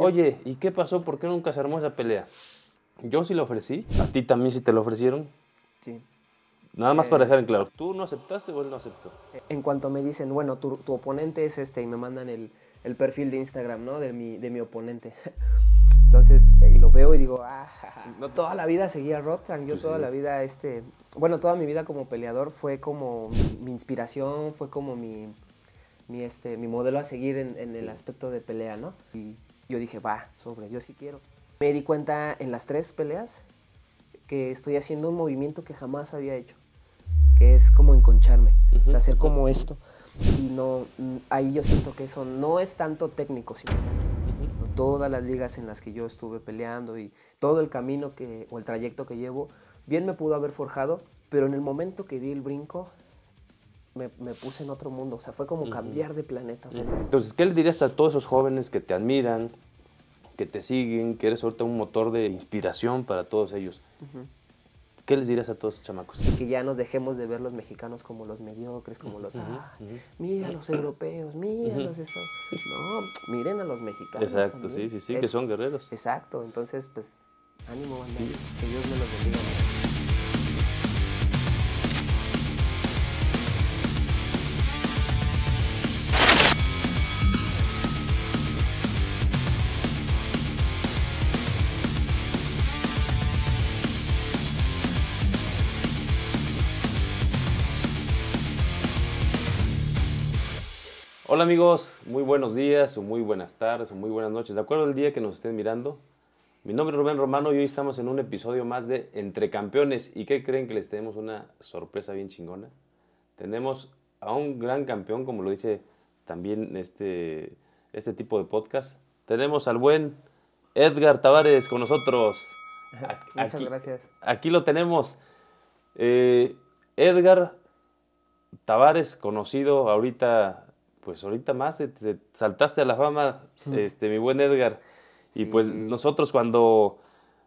oye, ¿y qué pasó? ¿Por qué nunca se armó esa pelea? Yo sí la ofrecí, a ti también sí te la ofrecieron. Sí. Nada más para eh, dejar en claro, ¿tú no aceptaste o él no aceptó? En cuanto me dicen, bueno, tu, oponente es este y me mandan el, perfil de Instagram, ¿no? De mi, oponente. Entonces eh, lo veo y digo, ah, no toda la vida seguía Rotan, yo pues toda la vida, este, bueno, toda mi vida como peleador fue como mi, inspiración, fue como mi, este, mi modelo a seguir en, en, el aspecto de pelea, ¿no? Y yo dije, va, sobre, yo sí quiero. Me di cuenta en las tres peleas que estoy haciendo un movimiento que jamás había hecho, que es como enconcharme, hacer como esto. Y no, mm, ahí yo siento que eso no es tanto técnico, sino todas las ligas en las que yo estuve peleando y todo el camino que, o el trayecto que llevo, bien me pudo haber forjado, pero en el momento que di el brinco, me, puse en otro mundo. O sea, fue como cambiar de planeta. Entonces, ¿qué les dirías a todos esos jóvenes que te admiran, que te siguen, que eres ahorita un motor de inspiración para todos ellos? ¿Qué les dirías a todos esos chamacos? Que ya nos dejemos de ver los mexicanos como los mediocres, como los, uh los europeos, mira los No, miren a los mexicanos. Exacto, sí, sí, sí, que son guerreros. Exacto, entonces, pues, ánimo, banda, que Dios me los bendiga. Hola amigos, muy buenos días o muy buenas tardes o muy buenas noches, de acuerdo al día que nos estén mirando. Mi nombre es Rubén Romano y hoy estamos en un episodio más de Entre Campeones. ¿Y qué creen que les tenemos una sorpresa bien chingona? Tenemos a un gran campeón, como lo dice también este, este tipo de podcast. Tenemos al buen Edgar Tavares con nosotros. Muchas gracias. Aquí lo tenemos. Eh, Edgar Tavares, conocido ahorita pues ahorita más te, saltaste a la fama, este, mi buen Edgar. Y pues nosotros cuando,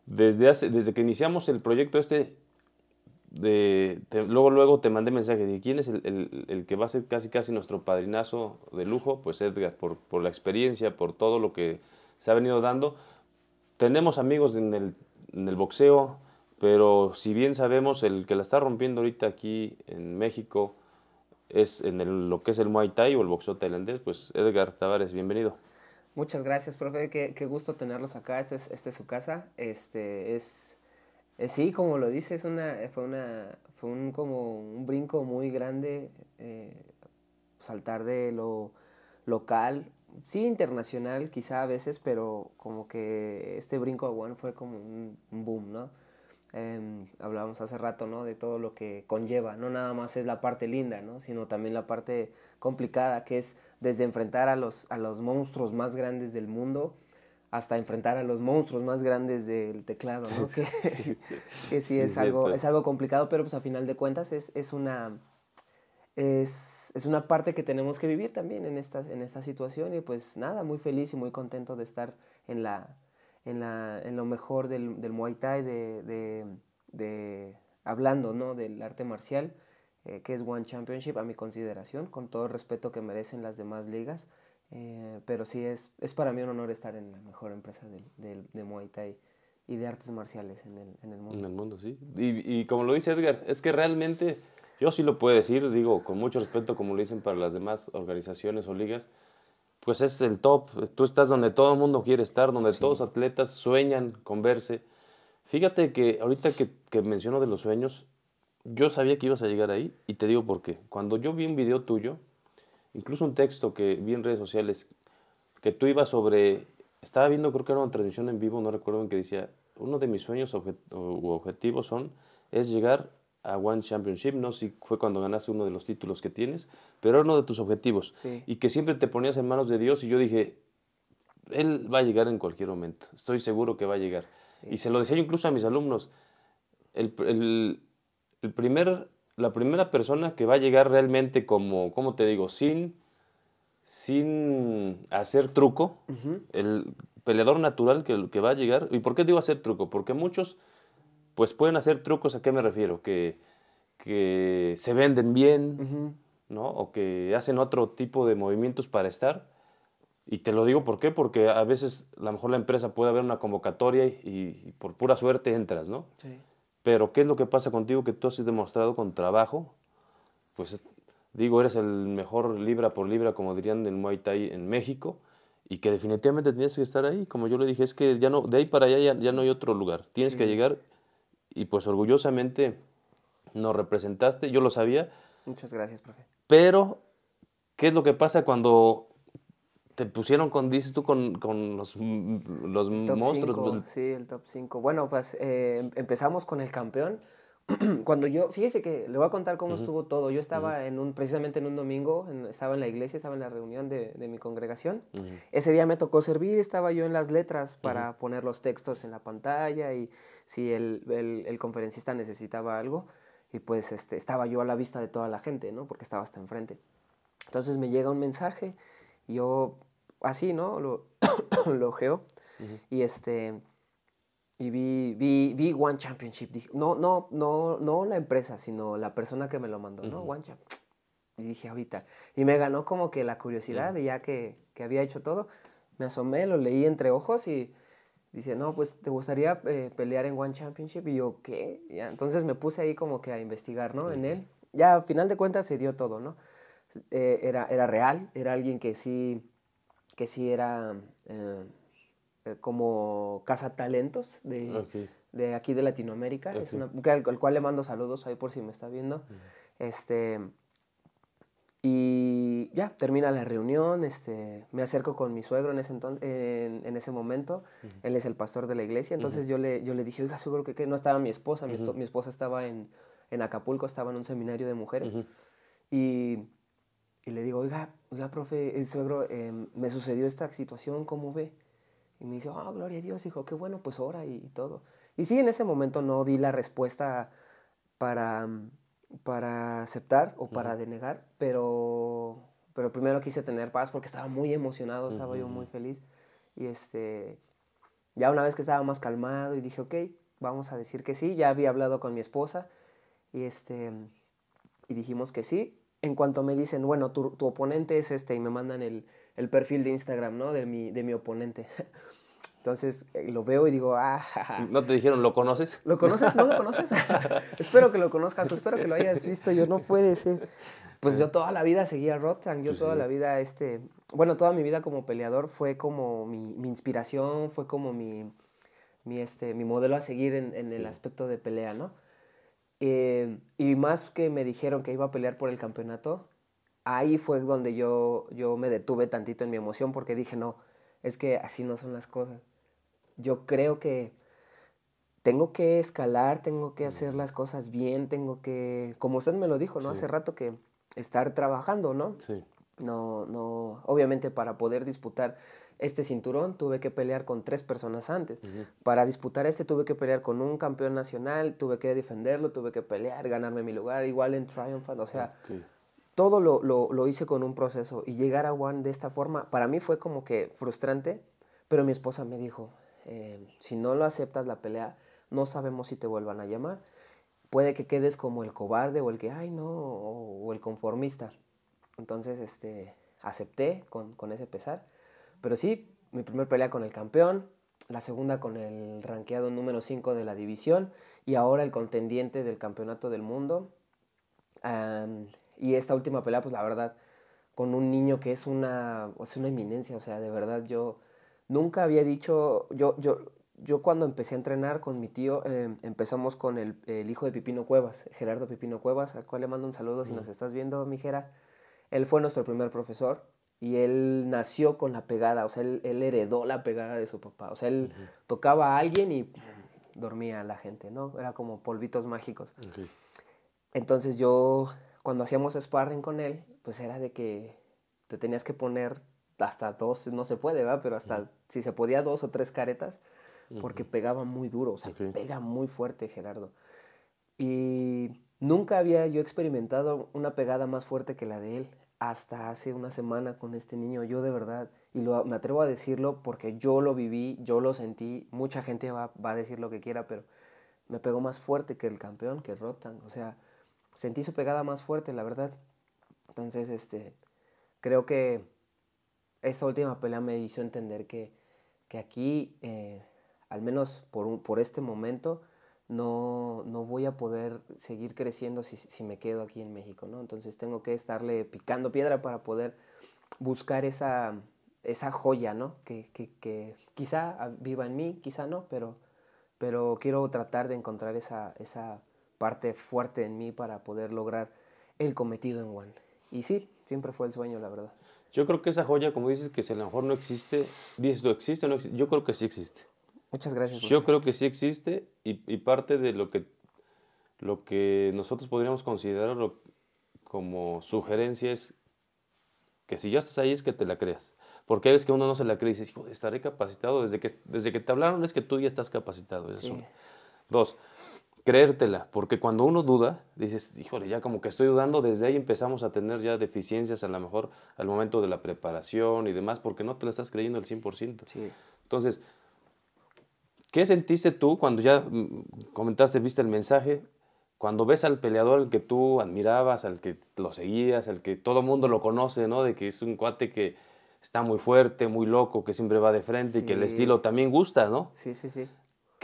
desde, desde que iniciamos el proyecto este, de, luego luego te mandé mensaje de quién es el, que va a ser casi casi nuestro padrinazo de lujo, pues Edgar, por, la experiencia, por todo lo que se ha venido dando. Tenemos amigos en el, en el boxeo, pero si bien sabemos el que la está rompiendo ahorita aquí en México, es en lo que es el Muay Thai o el boxeo tailandés, pues Edgar Tavares, bienvenido. Muchas gracias, profe, qué, gusto tenerlos acá, esta es, este es su casa, este es, sí, como lo dice, es una, fue, una, fue un, como un brinco muy grande eh, saltar de lo local, sí internacional quizá a veces, pero como que este brinco a One fue como un boom, ¿no? Em, hablábamos hace rato, ¿no? De todo lo que conlleva, no nada más es la parte linda, ¿no? Sino también la parte complicada, que es desde enfrentar a los, a los monstruos más grandes del mundo hasta enfrentar a los monstruos más grandes del teclado, ¿no? Que, que sí, es, algo, pues. es algo complicado, pero pues a final de cuentas es, es una... Es, es, una parte que tenemos que vivir también en esta, en esta situación y pues nada, muy feliz y muy contento de estar en la, en, la, en lo mejor del, del Muay Thai, de, de, de, hablando ¿no? del arte marcial, eh, que es One Championship a mi consideración, con todo el respeto que merecen las demás ligas. Eh, pero sí, es, es para mí un honor estar en la mejor empresa de Muay Thai y de artes marciales en el, en el mundo. En el mundo, sí. Y, y como lo dice Edgar, es que realmente, yo sí lo puedo decir, digo, con mucho respeto, como lo dicen para las demás organizaciones o ligas, pues es el top. Tú estás donde todo el mundo quiere estar, donde todos los atletas sueñan con verse. Fíjate que ahorita que, que, menciono de los sueños, yo sabía que ibas a llegar ahí y te digo por qué. Cuando yo vi un video tuyo, incluso un texto que vi en redes sociales, que tú ibas sobre, estaba viendo creo que era una transmisión en vivo, no recuerdo en que decía, uno de mis sueños u objetivos son, es llegar a One Championship, no si fue cuando ganaste uno de los títulos que tienes, pero era uno de tus objetivos. Y que siempre te ponías en manos de Dios y yo dije, Él va a llegar en cualquier momento, estoy seguro que va a llegar. Y se lo decía yo incluso a mis alumnos, el, el, primer, la primera persona que va a llegar realmente como, ¿cómo te digo? Sin, sin hacer truco, el peleador natural que, que va a llegar. ¿Y por qué digo hacer truco? Porque muchos pues pueden hacer trucos, ¿a qué me refiero? Que, que se venden bien, ¿no? O que hacen otro tipo de movimientos para estar. Y te lo digo por qué, porque a veces a lo mejor la empresa puede haber una convocatoria y, por pura suerte entras, ¿no? Sí. Pero ¿qué es lo que pasa contigo que tú has demostrado con trabajo? Pues digo, eres el mejor libra por libra, como dirían del Muay Thai en México, y que definitivamente tienes que estar ahí. Como yo le dije, es que ya no, de ahí para allá ya, no hay otro lugar. Tienes que llegar y pues orgullosamente nos representaste, yo lo sabía. Muchas gracias, profe. Pero, ¿qué es lo que pasa cuando te pusieron con, dices tú, con, con los, los top monstruos? sí, el top 5. Bueno, pues eh, em, empezamos con el campeón. Cuando yo, fíjese que le voy a contar cómo estuvo todo. Yo estaba en un, precisamente en un domingo, estaba en la iglesia, estaba en la reunión de, de mi congregación. Ese día me tocó servir, estaba yo en las letras para poner los textos en la pantalla y si el, conferencista necesitaba algo y pues este, estaba yo a la vista de toda la gente, ¿no? Porque estaba hasta enfrente. Entonces me llega un mensaje, y yo así, ¿no? Lo, lo geo y este y vi, One Championship. no, no, no, no la empresa, sino la persona que me lo mandó, ¿no? One Championship. Y dije ahorita. Y me ganó como que la curiosidad, y ya que, que había hecho todo, me asomé, lo leí entre ojos y dice, no, pues te gustaría eh, pelear en One Championship. Y yo, ¿qué? entonces me puse ahí como que a investigar, ¿no? En él. Ya al final de cuentas se dio todo, ¿no? Eh, era, era real, era alguien que sí, que sí era eh, como cazatalentos de, de aquí de Latinoamérica. al, cual le mando saludos ahí por si me está viendo. Este y ya, termina la reunión, este, me acerco con mi suegro en ese, en, ese momento, él es el pastor de la iglesia, entonces yo, le, yo le dije, oiga, suegro, que, no estaba mi esposa, mi, esposa estaba en, Acapulco, estaba en un seminario de mujeres, y, le digo, oiga, oiga, profe, el eh, suegro, em, me sucedió esta situación, ¿cómo ve? Y me dice, oh, gloria a Dios, hijo, qué bueno, pues ora y, todo. Y sí, en ese momento no di la respuesta para para aceptar o para denegar, pero, pero primero quise tener paz porque estaba muy emocionado, estaba yo muy feliz. Y este, ya una vez que estaba más calmado y dije, ok, vamos a decir que sí, ya había hablado con mi esposa y, este, y dijimos que sí. En cuanto me dicen, bueno, tu, oponente es este, y me mandan el, el perfil de Instagram, ¿no? De mi, de mi oponente. Entonces eh, lo veo y digo, ah. ¿No te dijeron, lo conoces? ¿Lo conoces? ¿No lo conoces? espero que lo conozcas espero que lo hayas visto. Yo no puede ser. Pues yo toda la vida seguía Rotan, yo pues toda la vida, este, bueno, toda mi vida como peleador fue como mi, inspiración, fue como mi, mi, este, mi modelo a seguir en, el aspecto de pelea, ¿no? Eh, y más que me dijeron que iba a pelear por el campeonato, ahí fue donde yo, yo me detuve tantito en mi emoción porque dije, no, es que así no son las cosas yo creo que tengo que escalar, tengo que hacer las cosas bien, tengo que, como usted me lo dijo, ¿no? Hace rato que estar trabajando, ¿no? Sí. No, no, obviamente para poder disputar este cinturón tuve que pelear con tres personas antes. Para disputar este tuve que pelear con un campeón nacional, tuve que defenderlo, tuve que pelear, ganarme mi lugar, igual en Triumphant, o sea, todo lo, lo, hice con un proceso y llegar a One de esta forma, para mí fue como que frustrante, pero mi esposa me dijo, eh, si no lo aceptas la pelea, no sabemos si te vuelvan a llamar. Puede que quedes como el cobarde o el que, ay no, o, el conformista. Entonces, este, acepté con, ese pesar. Pero sí, mi primer pelea con el campeón, la segunda con el ranqueado número 5 de la división y ahora el contendiente del campeonato del mundo. y esta última pelea, pues la verdad, con un niño que es una, es una eminencia, o sea, de verdad yo Nunca había dicho, yo, yo, yo cuando empecé a entrenar con mi tío, em, empezamos con el, hijo de Pipino Cuevas, Gerardo Pipino Cuevas, al cual le mando un saludo si nos estás viendo, mijera. Él fue nuestro primer profesor y él nació con la pegada, o sea, él, heredó la pegada de su papá. O sea, él tocaba a alguien y dormía a la gente, ¿no? Era como polvitos mágicos. Entonces yo, cuando hacíamos sparring con él, pues era de que te tenías que poner hasta dos, no se puede, ¿verdad? Pero hasta, si se podía, dos o tres caretas, porque pegaba muy duro, o sea, pega muy fuerte, Gerardo. Y nunca había yo experimentado una pegada más fuerte que la de él, hasta hace una semana con este niño, yo de verdad, y lo, me atrevo a decirlo porque yo lo viví, yo lo sentí, mucha gente va, va a decir lo que quiera, pero me pegó más fuerte que el campeón, que Rotan, o sea, sentí su pegada más fuerte, la verdad. Entonces, este, creo que esta última pelea me hizo entender que, que aquí, eh, al menos por, por este momento, no, voy a poder seguir creciendo si, me quedo aquí en México, ¿no? Entonces tengo que estarle picando piedra para poder buscar esa, esa joya, ¿no? Que, quizá viva en mí, quizá no, pero, pero quiero tratar de encontrar esa, esa parte fuerte en mí para poder lograr el cometido en One. Y sí, siempre fue el sueño, la verdad. Yo creo que esa joya, como dices, que si a lo mejor no existe, dices, ¿no existe o no existe? Yo creo que sí existe. Muchas gracias. Yo creo que sí existe y, parte de lo que, lo que nosotros podríamos considerar como sugerencia es que si ya estás ahí es que te la creas. Porque hay veces que uno no se la cree y dice, hijo, estaré capacitado. Desde que, desde que te hablaron es que tú ya estás capacitado. Sí. Dos, creértela, porque cuando uno duda, dices, híjole, ya como que estoy dudando, desde ahí empezamos a tener ya deficiencias a lo mejor al momento de la preparación y demás, porque no te la estás creyendo al 100%. Sí. Entonces, ¿qué sentiste tú cuando ya mm, comentaste, viste el mensaje? Cuando ves al peleador al que tú admirabas, al que lo seguías, al que todo el mundo lo conoce, ¿no? De que es un cuate que está muy fuerte, muy loco, que siempre va de frente y que el estilo también gusta, ¿no? Sí, sí, sí.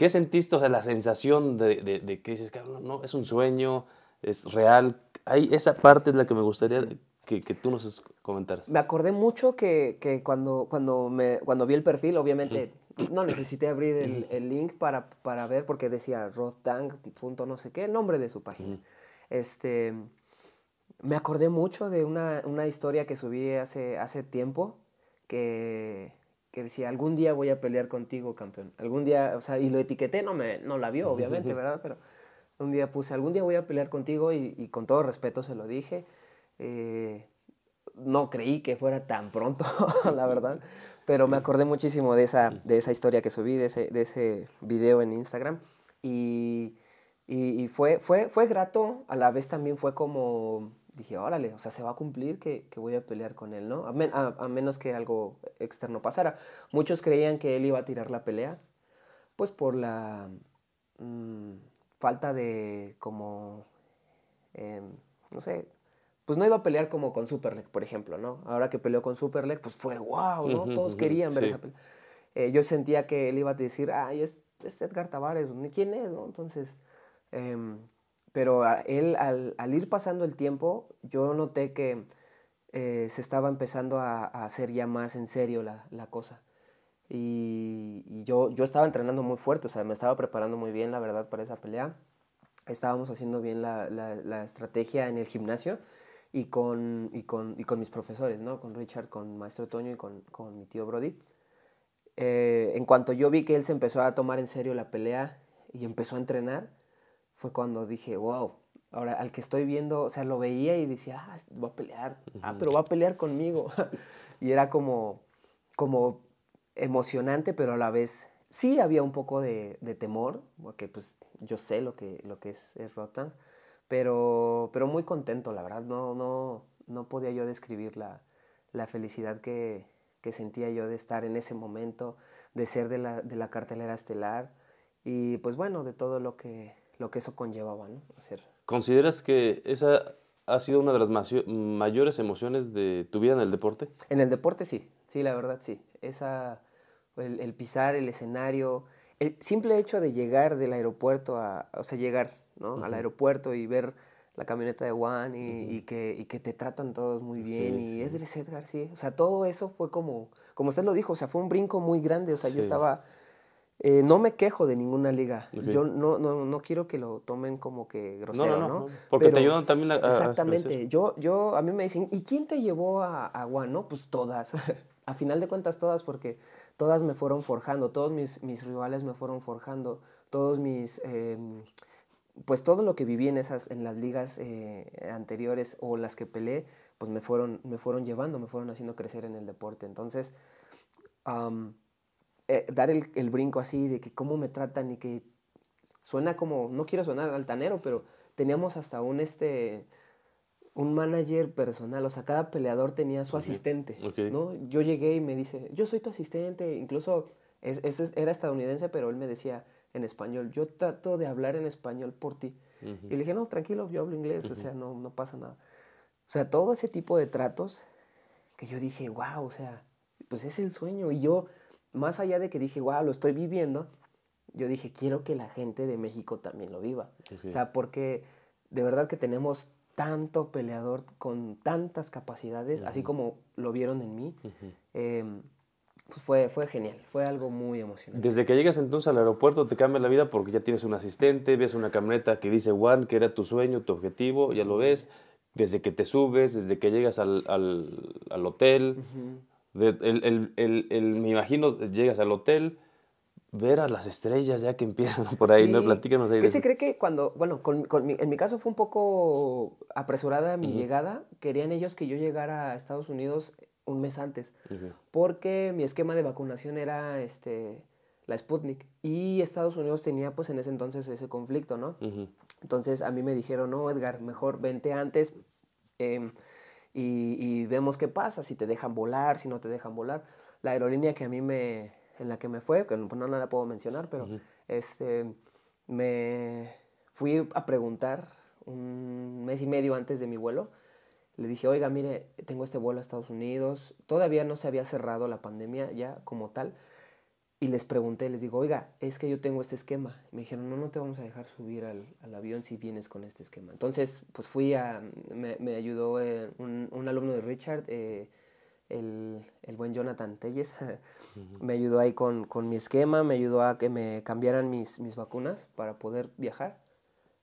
¿Qué sentiste? O sea, la sensación de, que dices, no, es un sueño, es real. Hay, esa parte es la que me gustaría que, tú nos comentaras. Me acordé mucho que, cuando, cuando, me, cuando vi el perfil, obviamente no necesité abrir el, link para, para, ver porque decía punto no sé qué, el nombre de su página. Este, me acordé mucho de una, una historia que subí hace, hace tiempo que que decía, algún día voy a pelear contigo, campeón. Algún día, o sea, y lo etiqueté, no, me, no la vio, obviamente, ¿verdad? Pero un día puse, algún día voy a pelear contigo y, con todo respeto se lo dije. Eh, no creí que fuera tan pronto, la verdad, pero me acordé muchísimo de esa, de esa historia que subí, de ese, de video en Instagram. Y, y fue, fue, fue grato, a la vez también fue como dije, órale, o sea, se va a cumplir que, que voy a pelear con él, ¿no? A, menos que algo externo pasara. Muchos creían que él iba a tirar la pelea, pues por la mm, falta de como, em, no sé, pues no iba a pelear como con Superleg, por ejemplo, ¿no? Ahora que peleó con Superleg, pues fue wow, ¿no? Todos querían ver esa pelea. Eh, yo sentía que él iba a decir, ay, es, es Edgar Tavares, pues, quién es, ¿no? Entonces... Em, pero él al, ir pasando el tiempo, yo noté que eh, se estaba empezando a, hacer ya más en serio la, cosa. Y, yo, estaba entrenando muy fuerte, o sea, me estaba preparando muy bien, la verdad, para esa pelea. Estábamos haciendo bien la, estrategia en el gimnasio y con, mis profesores, ¿no? Con Richard, con Maestro Toño y con, mi tío Brody. Eh, en cuanto yo vi que él se empezó a tomar en serio la pelea y empezó a entrenar, fue cuando dije, wow, ahora al que estoy viendo, o sea, lo veía y decía, ah, va a pelear, ah, pero va a pelear conmigo. y era como, como emocionante, pero a la vez sí había un poco de, de temor, porque pues yo sé lo que, lo que es, es Rotan, pero, pero muy contento, la verdad, no, no, no podía yo describir la, la felicidad que, que sentía yo de estar en ese momento, de ser de la, de la cartelera estelar y pues bueno, de todo lo que, lo que eso conllevaba, ¿no? ¿Consideras que esa ha sido una de las mayores emociones de tu vida en el deporte? En el deporte sí, sí, la verdad sí. Esa, el, pisar el escenario, el simple hecho de llegar del aeropuerto o sea, llegar ¿no? al aeropuerto y ver la camioneta de Juan y, que, que te tratan todos muy bien y sí. Edgar, sí. O sea, todo eso fue como, como usted lo dijo, o sea, fue un brinco muy grande. O sea, yo estaba eh, no me quejo de ninguna liga. Yo no, no, quiero que lo tomen como que grosero, ¿no? no, Porque te ayudan también a, Exactamente. A yo, yo, a mí me dicen, ¿y quién te llevó a, a No, pues todas. a final de cuentas, todas, porque todas me fueron forjando. Todos mis, mis rivales me fueron forjando. Todos mis... Em, pues todo lo que viví en esas en las ligas eh, anteriores o las que peleé pues me fueron me fueron llevando me fueron haciendo crecer en el deporte entonces eh, dar el, brinco así de que cómo me tratan y que suena como, no quiero sonar altanero, pero teníamos hasta un, este, un manager personal, o sea, cada peleador tenía su asistente, ¿no? Yo llegué y me dice, yo soy tu asistente, incluso es, era estadounidense, pero él me decía en español, yo trato de hablar en español por ti. Y le dije, no, tranquilo, yo hablo inglés, o sea, no, no pasa nada. O sea, todo ese tipo de tratos que yo dije, wow, o sea, pues es el sueño. Y yo más allá de que dije, wow, lo estoy viviendo, yo dije, quiero que la gente de México también lo viva. O sea, porque de verdad que tenemos tanto peleador con tantas capacidades, así como lo vieron en mí. Em, pues fue, fue genial, fue algo muy emocionante. Desde que llegas entonces al aeropuerto te cambia la vida porque ya tienes un asistente, ves una camioneta que dice Juan, que era tu sueño, tu objetivo, ya lo ves. Desde que te subes, desde que llegas al, hotel, el, me imagino, llegas al hotel, ver a las estrellas ya que empiezan por ahí, ¿no? Platícanos ahí. ¿Qué se cree que cuando, bueno, en mi caso fue un poco apresurada mi llegada, querían ellos que yo llegara a Estados Unidos un mes antes, porque mi esquema de vacunación era este, la Sputnik y Estados Unidos tenía pues en ese entonces ese conflicto, ¿no? Entonces a mí me dijeron, no, Edgar, mejor vente antes. Em, y, vemos qué pasa, si te dejan volar, si no te dejan volar. La aerolínea que a mí me, en la que me fue, que no, la puedo mencionar, pero este, me fui a preguntar un mes y medio antes de mi vuelo. Le dije, oiga, mire, tengo este vuelo a Estados Unidos. Todavía no se había cerrado la pandemia ya como tal, y les pregunté, les digo, oiga, es que yo tengo este esquema. Y me dijeron, no, no te vamos a dejar subir al, avión si vienes con este esquema. Entonces, pues fui a, me, ayudó eh, un, alumno de Richard, eh, el, el, buen Jonathan Telles, me ayudó ahí con, con, mi esquema, me ayudó a que me cambiaran mis, mis vacunas para poder viajar.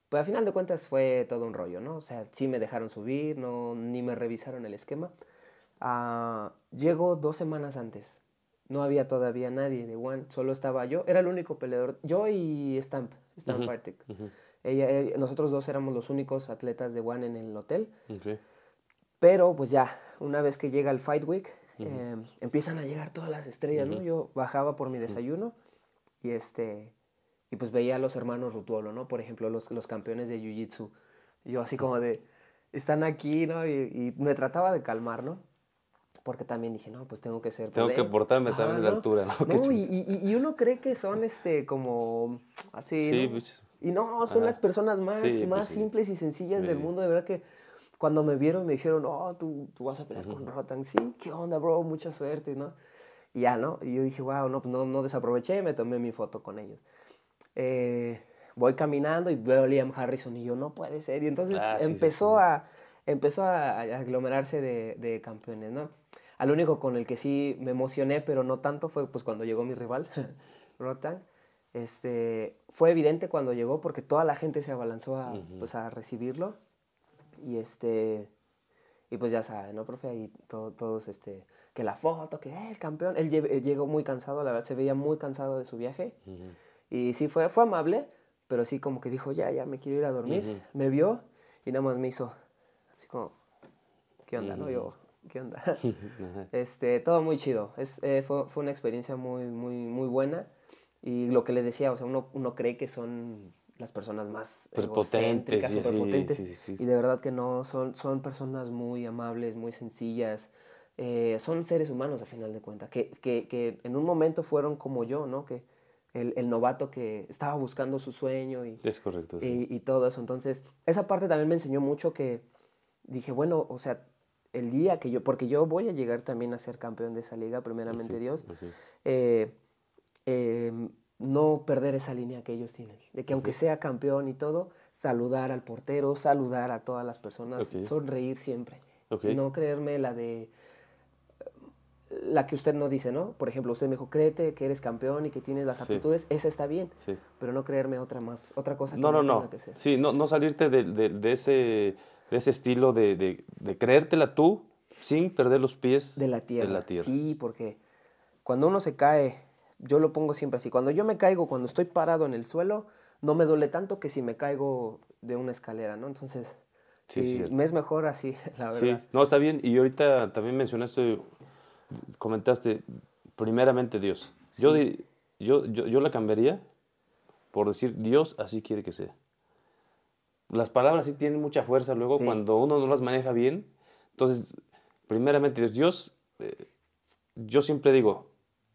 Pues a final de cuentas fue todo un rollo, ¿no? O sea, sí me dejaron subir, no, ni me revisaron el esquema. Ah, llego dos semanas antes no había todavía nadie de One, solo estaba yo, era el único peleador, yo y Stamp, Stamp uh nosotros dos éramos los únicos atletas de One en el hotel. Pero pues ya, una vez que llega el Fight Week, eh, empiezan a llegar todas las estrellas, ¿no? Yo bajaba por mi desayuno y este y pues veía a los hermanos Rutuolo, ¿no? Por ejemplo, los, los campeones de Jiu-Jitsu. Yo así como de, están aquí, ¿no? Y, y me trataba de calmar, ¿no? porque también dije, no, pues tengo que ser... Tengo que portarme también a altura, ¿no? y, uno cree que son, este, como, así... Sí, pues, y no, son las personas más, pues más simples y sencillas del mundo. De verdad que cuando me vieron me dijeron, oh, tú, tú vas a pelear con Rotan. Sí, qué onda, bro, mucha suerte, ¿no? Y ya, ¿no? Y yo dije, wow, no, pues no, no desaproveché, me tomé mi foto con ellos. Eh, voy caminando y veo a Liam Harrison y yo, no puede ser. Y entonces ah, empezó a empezó a, aglomerarse de, campeones, ¿no? Al único con el que sí me emocioné, pero no tanto, fue pues cuando llegó mi rival, Rotan. Este, fue evidente cuando llegó porque toda la gente se abalanzó a, pues, a recibirlo. Y este, y pues ya saben, ¿no, profe? Y todos, este, que la foto, que eh, el campeón. Él eh, llegó muy cansado, la verdad, se veía muy cansado de su viaje. Y sí, fue, fue amable, pero sí como que dijo, ya, ya, me quiero ir a dormir. Me vio y nada más me hizo Así como, ¿qué onda, no? Yo, ¿qué onda? este, todo muy chido. Es, eh, fue, una experiencia muy, muy, muy buena. Y lo que le decía, o sea, uno, uno cree que son las personas más potentes, superpotentes. Sí, sí, y de verdad que no, son, son personas muy amables, muy sencillas. Eh, son seres humanos al final de cuentas, que, que, que, en un momento fueron como yo, ¿no? Que el, el novato que estaba buscando su sueño y, es correcto, y, y todo eso. Entonces, esa parte también me enseñó mucho que, dije, bueno, o sea, el día que yo, porque yo voy a llegar también a ser campeón de esa liga, primeramente Dios, eh, em, no perder esa línea que ellos tienen, de que aunque sea campeón y todo, saludar al portero, saludar a todas las personas, sonreír siempre, no creerme la de la que usted no dice, ¿no? Por ejemplo, usted me dijo, créete que eres campeón y que tienes las aptitudes, esa está bien, pero no creerme otra más, otra cosa que no, no, no. Que Sí, no, no salirte de ese ese estilo de, de, creértela tú sin perder los pies de la, tierra. Sí, porque cuando uno se cae, yo lo pongo siempre así, cuando yo me caigo, cuando estoy parado en el suelo, no me duele tanto que si me caigo de una escalera, ¿no? Entonces, sí, me es mejor así, la verdad. Sí, no, está bien. Y ahorita también mencionaste, comentaste, primeramente Dios. yo, yo, yo la cambiaría por decir, Dios así quiere que sea las palabras sí tienen mucha fuerza luego cuando uno no las maneja bien. Entonces, primeramente Dios, eh, yo siempre digo,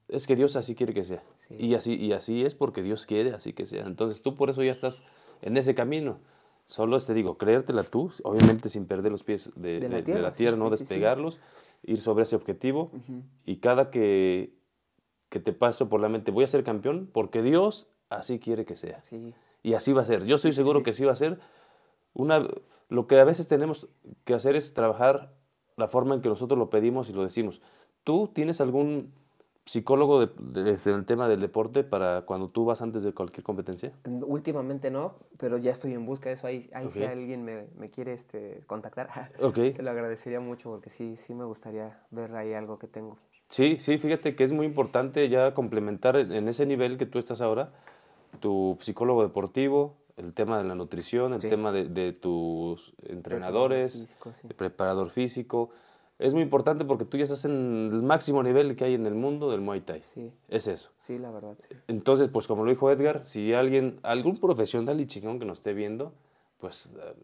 es que Dios así quiere que sea. Y, así, y así es porque Dios quiere así que sea. Entonces tú por eso ya estás en ese camino. Solo te digo, creértela tú, obviamente sin perder los pies de, la tierra, no despegarlos, ir sobre ese objetivo. Y cada que, que te paso por la mente, voy a ser campeón porque Dios así quiere que sea. Y así va a ser. Yo estoy seguro que sí va a ser una, lo que a veces tenemos que hacer es trabajar la forma en que nosotros lo pedimos y lo decimos. ¿Tú tienes algún psicólogo desde el este, tema del deporte para cuando tú vas antes de cualquier competencia? Últimamente no, pero ya estoy en busca de eso. Ahí, ahí si alguien me, me quiere este, contactar, se lo agradecería mucho porque sí, sí me gustaría ver ahí algo que tengo. Sí, sí, fíjate que es muy importante ya complementar en ese nivel que tú estás ahora, tu psicólogo deportivo, el tema de la nutrición, el tema de, tus entrenadores, el preparador físico. Es muy importante porque tú ya estás en el máximo nivel que hay en el mundo del Muay Thai. Sí. Es eso. Sí, la verdad, sí. Entonces, pues como lo dijo Edgar, si alguien, algún profesional y chingón que nos esté viendo, pues eh,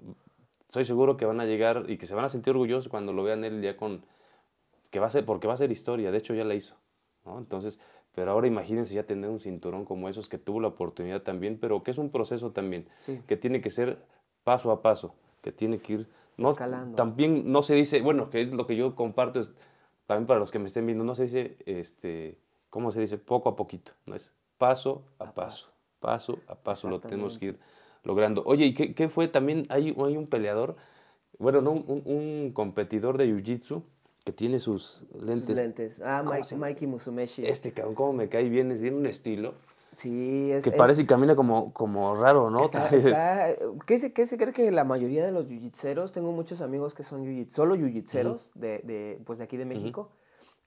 estoy seguro que van a llegar y que se van a sentir orgullosos cuando lo vean él ya con... que va a ser, porque va a ser historia, de hecho ya la hizo. ¿no? Entonces, pero ahora imagínense ya tener un cinturón como esos que tuvo la oportunidad también, pero que es un proceso también, que tiene que ser paso a paso, que tiene que ir no, Escalando. También no se dice, bueno, que es lo que yo comparto es también para los que me estén viendo, no se dice, este, ¿cómo se dice? Poco a poquito, no es paso a, paso, paso, a paso, lo tenemos que ir logrando. Oye, ¿y qué, qué fue? También hay, hay un peleador, bueno, no, un, un competidor de Jiu-Jitsu tiene sus lentes. Sus lentes. Ah, Mikey Musumeshi. Este cabrón, cómo me cae bien, tiene un estilo. Sí, es. Que parece y camina como, como raro, ¿no? Está, está, ¿qué, se, se, cree que la mayoría de los yujitseros, tengo muchos amigos que son yujitseros, solo yujitseros de, pues de aquí de México,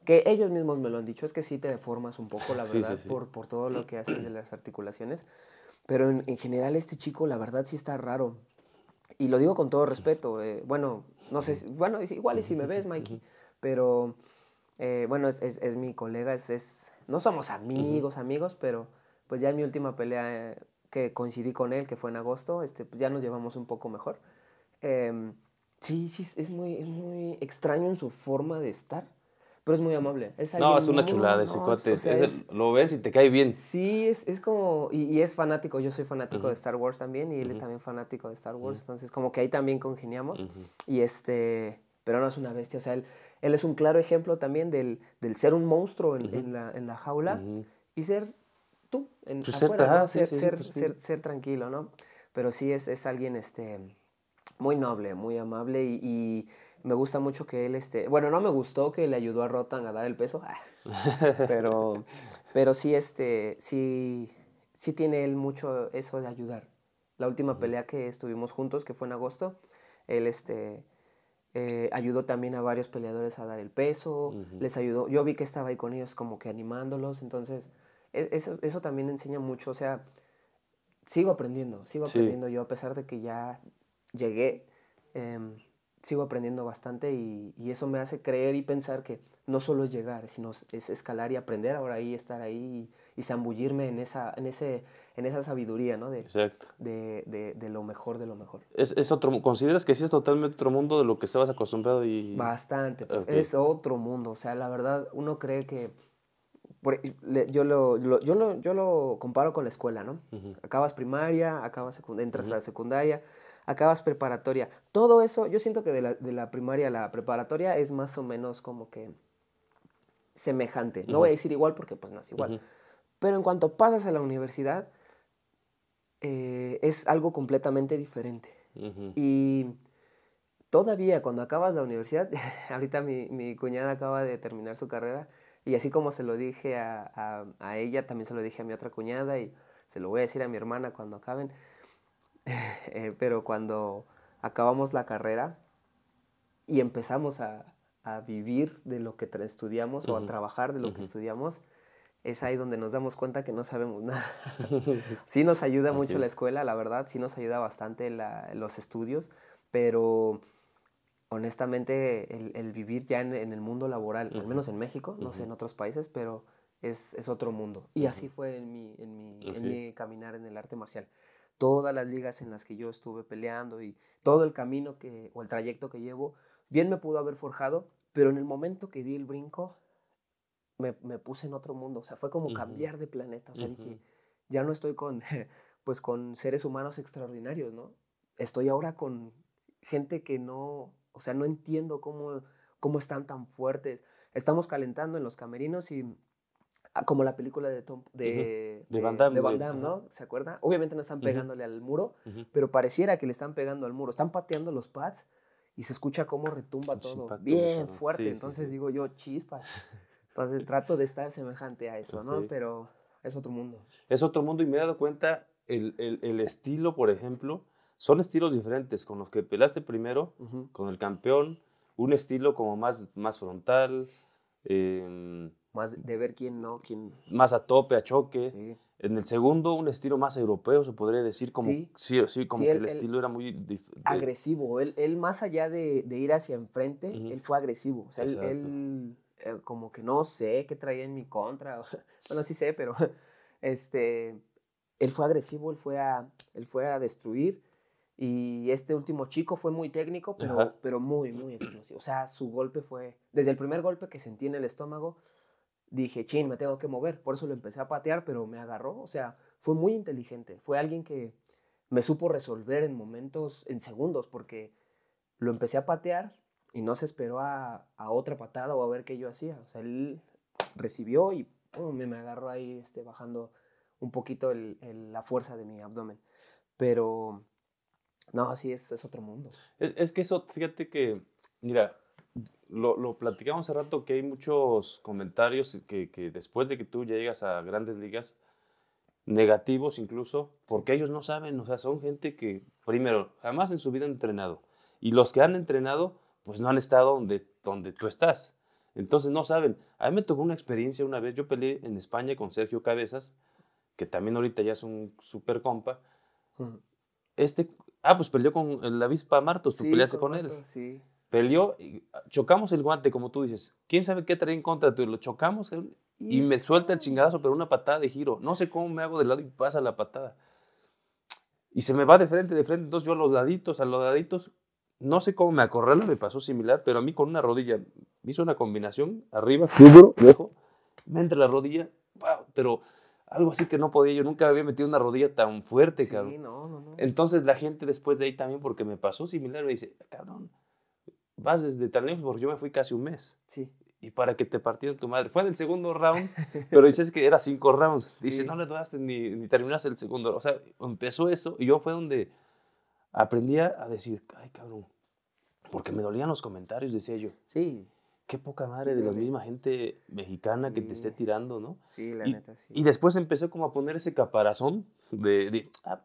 que ellos mismos me lo han dicho, es que sí te deformas un poco, la verdad, Por, por todo lo que haces de las articulaciones. Pero en, general, este chico, la verdad, sí está raro. Y lo digo con todo respeto. Eh, bueno, no sé, bueno, igual y si me ves, Mikey pero eh, bueno, es, mi colega, es, no somos amigos, amigos, pero pues ya en mi última pelea eh, que coincidí con él, que fue en agosto, este, pues ya nos llevamos un poco mejor. Em, sí, sí, es muy, muy extraño en su forma de estar pero es muy amable. no, es una chulada ese cuate. lo ves y te cae bien. Sí, es, como. Y, es fanático. Yo soy fanático de Star Wars también y él es también fanático de Star Wars. Entonces, como que ahí también congeniamos. Y este pero no es una bestia. O sea, él, él es un claro ejemplo también del, del ser un monstruo en, la, en la, jaula y ser tú, en, pues ser, tranquilo, ¿no? Pero sí es, alguien este, muy noble, muy amable y, me gusta mucho que él esté... bueno no me gustó que le ayudó a Rotan a dar el peso ah, pero pero sí este sí sí tiene él mucho eso de ayudar la última pelea que estuvimos juntos que fue en agosto él este eh, ayudó también a varios peleadores a dar el peso, les ayudó, yo vi que estaba ahí con ellos como que animándolos, entonces e-, eso, también enseña mucho, o sea, sigo aprendiendo, sigo aprendiendo yo a pesar de que ya llegué, em, sigo aprendiendo bastante y, eso me hace creer y pensar que no solo es llegar, sino es escalar y aprender ahora ahí, estar ahí y, zambullirme en esa, en, ese, en esa sabiduría, ¿no? De, Exacto. De, lo mejor de lo mejor. ¿Es, otro, ¿Consideras que sí es totalmente otro mundo de lo que estabas acostumbrado? y Bastante, pues, es otro mundo, o sea, la verdad uno cree que... yo, lo, yo, lo, yo, lo, comparo con la escuela, ¿no? Acabas primaria, acabas entras a la secundaria, acabas preparatoria. Todo eso, yo siento que de la, primaria a la preparatoria es más o menos como que semejante. No voy a decir igual porque pues no es igual. Pero en cuanto pasas a la universidad, eh, es algo completamente diferente. Y todavía cuando acabas la universidad, ahorita mi, cuñada acaba de terminar su carrera y así como se lo dije a, a ella, también se lo dije a mi otra cuñada y se lo voy a decir a mi hermana cuando acaben eh, pero cuando acabamos la carrera y empezamos a, a vivir de lo que estudiamos o a trabajar de lo que estudiamos, es ahí donde nos damos cuenta que no sabemos nada. sí nos ayuda mucho la escuela, la verdad, sí nos ayuda bastante la, los estudios, pero honestamente el, el vivir ya en, el mundo laboral, al menos en México, no sé en otros países, pero es, es otro mundo. Y así fue en mi, en mi, en mi caminar en el arte marcial todas las ligas en las que yo estuve peleando y todo el camino que, o el trayecto que llevo, bien me pudo haber forjado, pero en el momento que di el brinco, me, puse en otro mundo, o sea, fue como cambiar de planeta, o sea, dije, ya no estoy con, pues, con seres humanos extraordinarios, ¿no? Estoy ahora con gente que no, o sea, no entiendo cómo, cómo están tan fuertes. Estamos calentando en los camerinos y Ah, como la película de, de, Van ¿no? ¿Se acuerda? Obviamente no están pegándole al muro, pero pareciera que le están pegando al muro. Están pateando los pads y se escucha cómo retumba todo bien fuerte. Entonces digo yo, chispa. Entonces trato de estar semejante a eso, ¿no? Pero es otro mundo. Es otro mundo y me he dado cuenta el, estilo, por ejemplo, son estilos diferentes con los que pelaste primero, con el campeón, un estilo como más, más frontal. Eh, más de ver quién no, quién... Más a tope, a choque. En el segundo, un estilo más europeo, se podría decir, como, sí. Sí, como que el estilo era muy... agresivo, él, él, más allá de, de ir hacia enfrente, él fue agresivo, o sea, él, eh, como que no sé qué traía en mi contra, bueno, sí sé, pero este, él fue agresivo, él fue a, él fue a destruir, y este último chico fue muy técnico, pero, pero muy, muy explosivo. O sea, su golpe fue, desde el primer golpe que sentí en el estómago, dije, chin, me tengo que mover. Por eso lo empecé a patear, pero me agarró. O sea, fue muy inteligente. Fue alguien que me supo resolver en momentos, en segundos, porque lo empecé a patear y no se esperó a, otra patada o a ver qué yo hacía. O sea, él recibió y me, agarró ahí este, bajando un poquito la fuerza de mi abdomen. Pero no, así es, es otro mundo. Es, es que eso, fíjate que, mira, lo, lo, platicamos hace rato que hay muchos comentarios que, que, después de que tú llegas a grandes ligas, negativos incluso, porque ellos no saben, o sea, son gente que, primero, jamás en su vida han entrenado. Y los que han entrenado, pues no han estado donde, donde tú estás. Entonces no saben. A mí me tocó una experiencia una vez, yo peleé en España con Sergio Cabezas, que también ahorita ya es un super compa. Este, ah, pues peleó con la avispa Martos, sí, tú peleaste con él. Sí peleó, chocamos el guante, como tú dices, quién sabe qué trae en contra tú, lo chocamos y me suelta el chingadazo, pero una patada de giro, no sé cómo me hago de lado y pasa la patada. Y se me va de frente, de frente, entonces yo a los laditos, a los laditos, no sé cómo me acorralo, me pasó similar, pero a mí con una rodilla, me hizo una combinación, arriba, duro, dejo, me entra la rodilla, pero algo así que no podía, yo nunca había metido una rodilla tan fuerte, sí, cabrón. Entonces la gente después de ahí también, porque me pasó similar, me dice, cabrón, vas desde tan porque yo me fui casi un mes. Sí. Y para que te partiera tu madre. Fue en el segundo round, pero dices que era cinco rounds. Dice, no le dudaste ni, terminaste el segundo. O sea, empezó esto y yo fue donde aprendí a decir, ay cabrón, porque me dolían los comentarios, decía yo. Sí. Qué poca madre de la misma gente mexicana que te esté tirando, ¿no? Sí, la neta, sí. Y después empezó como a poner ese caparazón de, ah,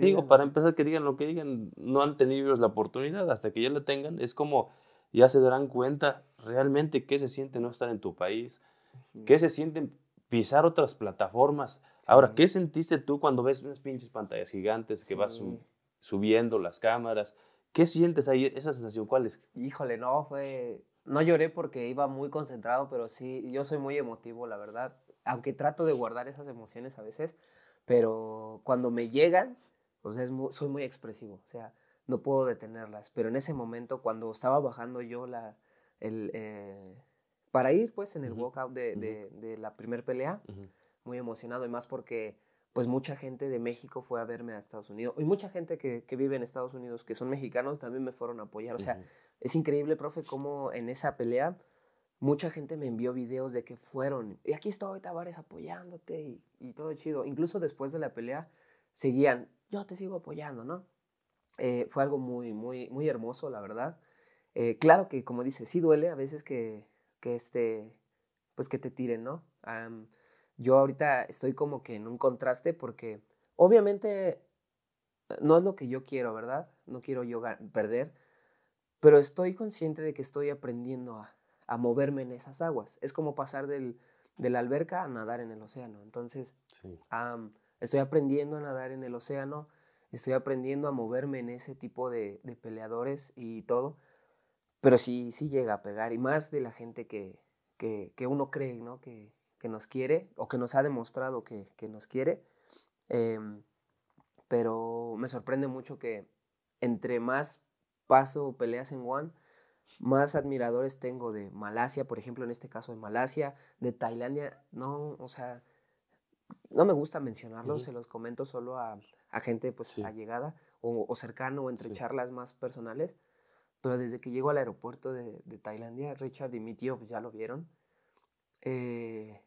Digo, para empezar, que digan lo que digan, no han tenido la oportunidad, hasta que ya la tengan, es como ya se darán cuenta realmente qué se siente no estar en tu país, qué se siente pisar otras plataformas. Ahora, ¿qué sentiste tú cuando ves unas pinches pantallas gigantes que vas subiendo las cámaras? ¿Qué sientes ahí? ¿Esa sensación cuál es? Híjole, no, fue... No lloré porque iba muy concentrado, pero sí, yo soy muy emotivo, la verdad. Aunque trato de guardar esas emociones a veces, pero cuando me llegan, o sea, soy muy expresivo, o sea, no puedo detenerlas. Pero en ese momento, cuando estaba bajando yo la, eh, para ir pues en el walkout de, de, la primer pelea, muy emocionado y más porque pues mucha gente de México fue a verme a Estados Unidos y mucha gente que, vive en Estados Unidos que son mexicanos también me fueron a apoyar. O sea, es increíble, profe, cómo en esa pelea mucha gente me envió videos de que fueron y aquí estoy Tavares apoyándote y todo chido. Incluso después de la pelea seguían yo te sigo apoyando, ¿no? Eh, fue algo muy, muy, muy hermoso, la verdad. Eh, claro que, como dice, sí duele a veces que, que este, pues que te tiren, ¿no? yo ahorita estoy como que en un contraste porque obviamente no es lo que yo quiero, ¿verdad? No quiero yo perder, pero estoy consciente de que estoy aprendiendo a, a moverme en esas aguas. Es como pasar del, de la alberca a nadar en el océano. Entonces, sí. Estoy aprendiendo a nadar en el océano, estoy aprendiendo a moverme en ese tipo de, peleadores y todo, pero sí, sí llega a pegar, y más de la gente que, que, uno cree, ¿no? Que, nos quiere, o que nos ha demostrado que, nos quiere, em, pero me sorprende mucho que entre más paso peleas en One, más admiradores tengo de Malasia, por ejemplo, en este caso de Malasia, de Tailandia, no, o sea, no me gusta mencionarlo, se los comento solo a, gente pues la llegada o, cercano o entre charlas más personales. Pero desde que llego al aeropuerto de, Tailandia, Richard y mi tío pues, ya lo vieron. Eh,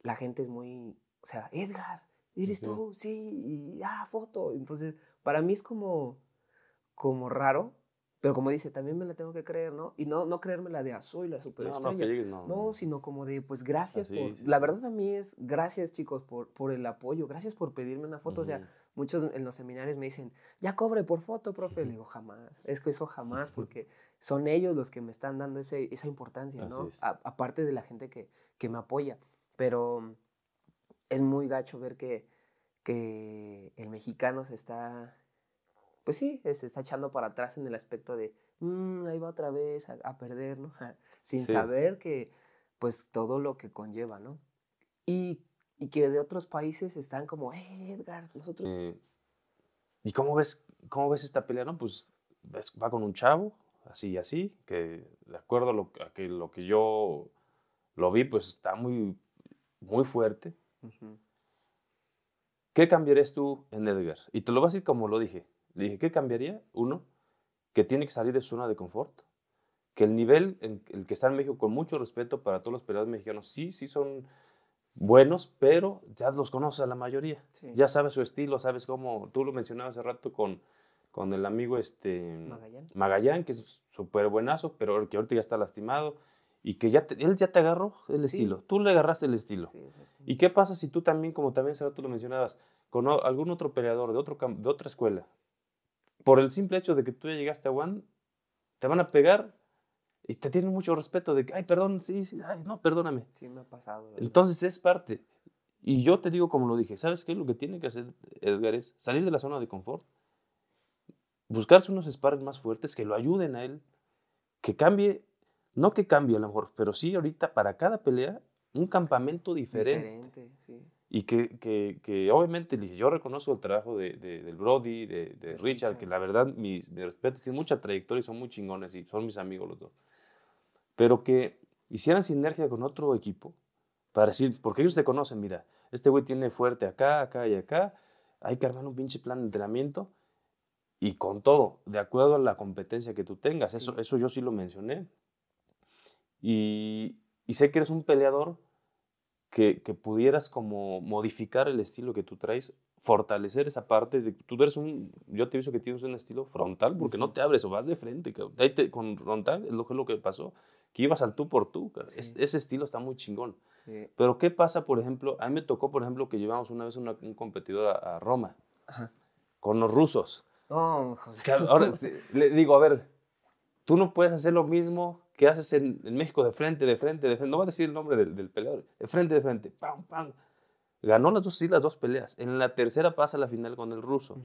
la gente es muy, o sea, Edgar, eres tú, sí, y ah, foto. Entonces, para mí es como, como raro pero como dice, también me la tengo que creer, ¿no? Y no, no creérmela de azul, ah, la superestrella. No, no, no, no, sino como de, pues gracias por... La verdad a mí es, gracias chicos por, por el apoyo, gracias por pedirme una foto. O sea, muchos en los seminarios me dicen, ya cobre por foto, profe. Le digo, jamás. Es que eso jamás, porque son ellos los que me están dando ese, esa importancia, ¿no? aparte de la gente que, que me apoya. Pero es muy gacho ver que, que el mexicano se está pues sí, eh, se está echando para atrás en el aspecto de, mmm, ahí va otra vez a, perder, ¿no? Sin saber que, pues, todo lo que conlleva, ¿no? Y, que de otros países están como, eh, Edgar, nosotros... Eh, ¿Y cómo ves, cómo ves esta pelea, no? Pues va con un chavo, así y así, que de acuerdo a lo, que, lo que yo lo vi, pues está muy, muy fuerte. ¿Qué cambiarías tú en Edgar? Y te lo vas a decir como lo dije. Le dije, ¿qué cambiaría? Uno, que tiene que salir de su zona de confort, que el nivel en el que está en México, con mucho respeto para todos los peleadores mexicanos, sí, sí son buenos, pero ya los conoces a la mayoría. Ya sabes su estilo, sabes cómo. Tú lo mencionabas hace rato con, con el amigo este, Magallán. que es súper buenazo, pero que ahorita ya está lastimado. Y que ya él ya te agarró el estilo. Tú le agarraste el estilo. ¿Y qué pasa si tú también, como también hace rato lo mencionabas, con algún otro peleador de, otro, de otra escuela por el simple hecho de que tú ya llegaste a One, te van a pegar y te tienen mucho respeto de que, ay, perdón, sí, sí, ay, no, perdóname. Sí, me ha pasado. Entonces es parte. Y yo te digo como lo dije, ¿sabes qué? Lo que tiene que hacer Edgar es salir de la zona de confort, buscarse unos sparring más fuertes que lo ayuden a él, que cambie, no que cambie a lo mejor, pero sí ahorita para cada pelea un campamento diferente. Diferente, sí y que, que, que, obviamente yo reconozco el trabajo de, de del Brody, de, Richard, que la verdad, mis, mi respeto, tienen mucha trayectoria y son muy chingones y son mis amigos los dos. Pero que hicieran sinergia con otro equipo para decir, porque ellos te conocen, mira, este güey tiene fuerte acá, acá y acá, hay que armar un pinche plan de entrenamiento y con todo, de acuerdo a la competencia que tú tengas. Eso, eso yo sí lo mencioné. y sé que eres un peleador que, pudieras como modificar el estilo que tú traes, fortalecer esa parte de tú eres un, yo te he visto que tienes un estilo frontal porque no te abres o vas de frente, con frontal es lo, lo que pasó, que ibas al tú por tú, ese estilo está muy chingón. Pero ¿qué pasa, por ejemplo? A mí me tocó, por ejemplo, que llevamos una vez un competidor a, Roma con los rusos. No, José. ahora le digo, a ver, tú no puedes hacer lo mismo que haces en, México de frente, de frente, de frente. No voy a decir el nombre del, peleador. De frente, de frente. Pam, pam. Ganó las dos, sí, las dos peleas. En la tercera pasa la final con el ruso.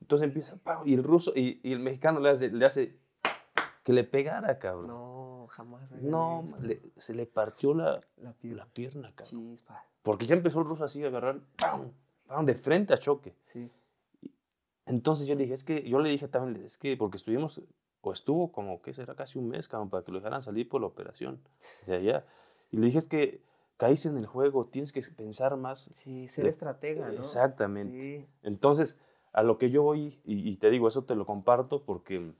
Entonces empieza, y el ruso, y, el mexicano le hace, que le pegara, cabrón. No, jamás. No, se le partió la, la, pierna. cabrón. Porque ya empezó el ruso así a agarrar, pam, de frente a choque. Sí. Entonces yo le dije, es que, yo le dije también, es que, porque estuvimos o estuvo como, que será? Casi un mes, para que lo dejaran salir por la operación. De allá. Y le dije, es que caíste en el juego, tienes que pensar más. Sí, ser estratega, Exactamente. Entonces, a lo que yo voy, y, te digo, eso te lo comparto porque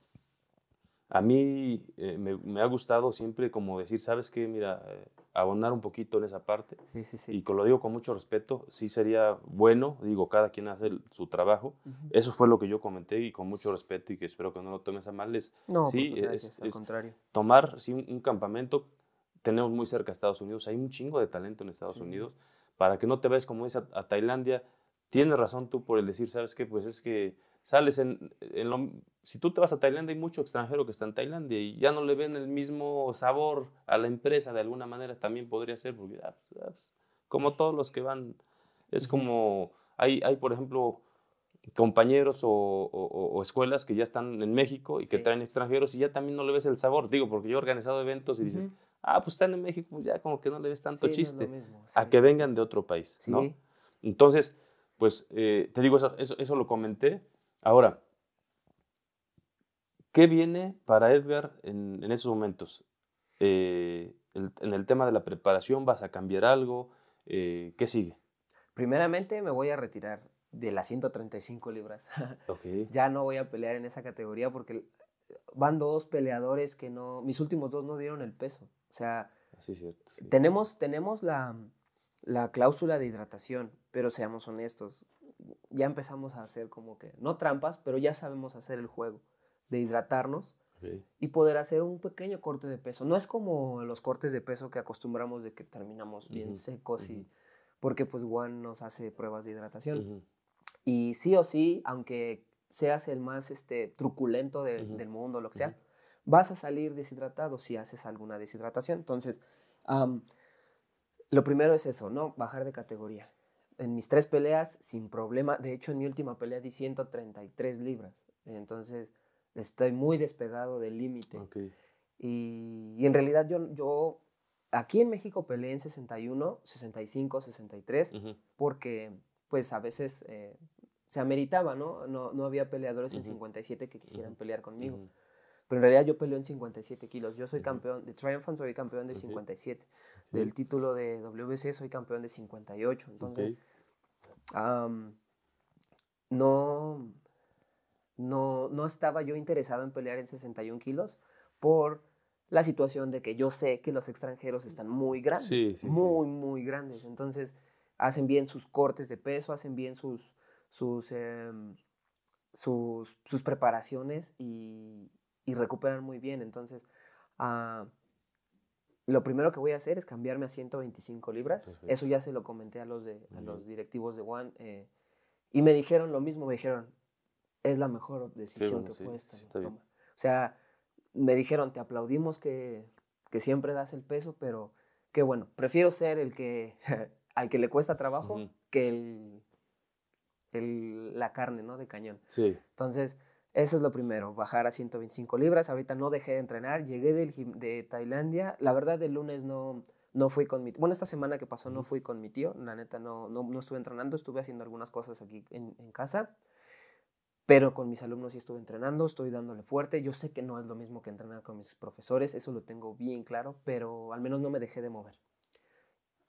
a mí eh, me, ha gustado siempre como decir, ¿sabes qué? Mira, eh, abonar un poquito en esa parte. Sí, sí, sí. Y con, lo digo con mucho respeto, sí sería bueno, digo, cada quien hace su trabajo. Eso fue lo que yo comenté y con mucho respeto y que espero que no lo tomes a mal. no, sí, es, al contrario. Tomar sí, un, campamento, tenemos muy cerca Estados Unidos, hay un chingo de talento en Estados Unidos, para que no te ves como dice, a, a Tailandia. Tienes razón tú por el decir, ¿sabes qué? Pues es que sales en, en si tú te vas a Tailandia, hay mucho extranjero que está en Tailandia y ya no le ven el mismo sabor a la empresa de alguna manera, también podría ser, porque ah, pues, ah, pues, como todos los que van, es como, hay, hay por ejemplo, compañeros o, o, escuelas que ya están en México y que traen extranjeros y ya también no le ves el sabor, digo, porque yo he organizado eventos y dices, ah, pues están en México, ya como que no le ves tanto chiste, a que vengan de otro país, ¿no? Entonces, pues, eh, te digo, eso, eso lo comenté, Ahora, ¿qué viene para Edgar en, esos momentos? Eh, en el tema de la preparación, ¿vas a cambiar algo? Eh, ¿Qué sigue? Primeramente me voy a retirar de las 135 libras. ya no voy a pelear en esa categoría porque van dos peleadores que no, mis últimos dos no dieron el peso. O sea, tenemos, tenemos la, la cláusula de hidratación, pero seamos honestos, ya empezamos a hacer como que, no trampas, pero ya sabemos hacer el juego de hidratarnos y poder hacer un pequeño corte de peso. No es como los cortes de peso que acostumbramos de que terminamos bien secos y porque pues Juan nos hace pruebas de hidratación. Y sí o sí, aunque seas el más este, truculento del mundo, lo que sea, vas a salir deshidratado si haces alguna deshidratación. Entonces, lo primero es eso, ¿no? Bajar de categoría en mis tres peleas sin problema. De hecho, en mi última pelea di 133 libras. Entonces, estoy muy despegado del límite. Y, en realidad yo, yo aquí en México peleé en 61, 65, 63, porque pues a veces eh, se ameritaba, ¿no? ¿no? ¿no? había peleadores en 57 que quisieran pelear conmigo. Pero en realidad yo peleo en 57 kilos. Yo soy campeón de Triumphant, soy campeón de 57. Del título de WBC soy campeón de 58. Entonces, no, no, no estaba yo interesado en pelear en 61 kilos por la situación de que yo sé que los extranjeros están muy grandes, muy, muy grandes. Entonces, hacen bien sus cortes de peso, hacen bien sus, sus, em, sus, preparaciones y, y recuperan muy bien. Entonces, ah, lo primero que voy a hacer es cambiarme a 125 libras. Eso ya se lo comenté a los, de, los directivos de One. Eh, y me dijeron lo mismo, me dijeron, es la mejor decisión que cuesta O sea, me dijeron, te aplaudimos que, que, siempre das el peso, pero que bueno, prefiero ser el que al que le cuesta trabajo que el, el, la carne, ¿no? De cañón. Sí. Entonces, eso es lo primero, bajar a 125 libras. Ahorita no dejé de entrenar, llegué del de Tailandia. La verdad, el lunes no, no fui con mi Bueno, esta semana que pasó no fui con mi tío. La neta, no, no, no estuve entrenando, estuve haciendo algunas cosas aquí en, casa. Pero con mis alumnos sí estuve entrenando, estoy dándole fuerte. Yo sé que no es lo mismo que entrenar con mis profesores, eso lo tengo bien claro, pero al menos no me dejé de mover.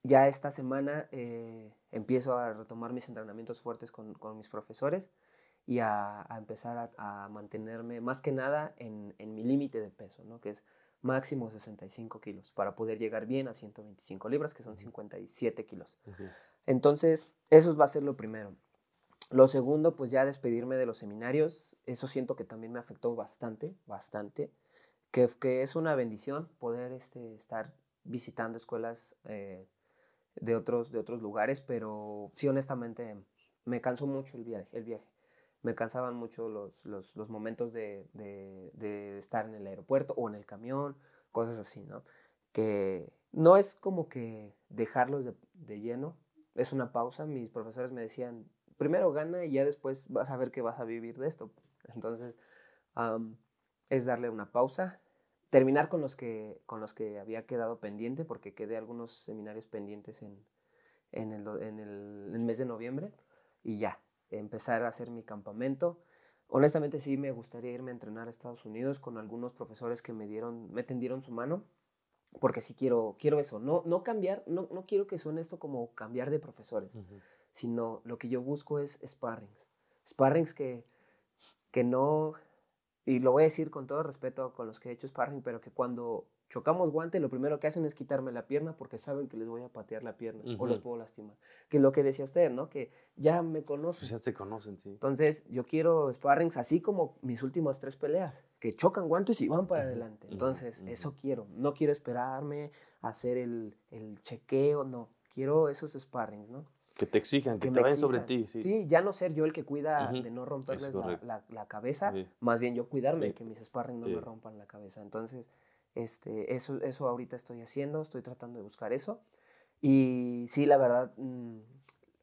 Ya esta semana eh, empiezo a retomar mis entrenamientos fuertes con mis profesores y a, empezar a, mantenerme más que nada en, mi límite de peso, ¿no? que es máximo 65 kilos, para poder llegar bien a 125 libras, que son 57 kilos. Entonces, eso va a ser lo primero. Lo segundo, pues ya despedirme de los seminarios, eso siento que también me afectó bastante, bastante, que, es una bendición poder este, estar visitando escuelas eh, de, otros, de otros lugares, pero sí, honestamente, me cansó mucho el viaje me cansaban mucho los, momentos de, estar en el aeropuerto o en el camión, cosas así, ¿no? Que no es como que dejarlos de, de lleno, es una pausa. Mis profesores me decían, primero gana y ya después vas a ver que vas a vivir de esto. Entonces, es darle una pausa, terminar con los, que, con los que había quedado pendiente, porque quedé algunos seminarios pendientes en, el, el mes de noviembre, y ya, empezar a hacer mi campamento. Honestamente sí me gustaría irme a entrenar a Estados Unidos con algunos profesores que me dieron, me tendieron su mano, porque sí quiero, quiero eso. No, no cambiar, no, no quiero que suene esto como cambiar de profesores, sino lo que yo busco es sparring Sparring que, que no, y lo voy a decir con todo respeto con los que he hecho sparring, pero que cuando chocamos guante, lo primero que hacen es quitarme la pierna porque saben que les voy a patear la pierna o los puedo lastimar. Que lo que decía usted, ¿no? Que ya me conocen. ya te conocen, sí. Entonces, yo quiero sparrings así como mis últimas tres peleas, que chocan guantes y van para adelante. Entonces, eso quiero. No quiero esperarme, a hacer el, el, chequeo, no. Quiero esos sparrings, ¿no? Que te exijan, que, que te vayan sobre ti. Sí. sí. ya no ser yo el que cuida de no romperles la, la, cabeza, más bien yo cuidarme, de que mis sparrings no me rompan la cabeza. Entonces, este, eso, eso ahorita estoy haciendo, estoy tratando de buscar eso. Y sí, la verdad, mm,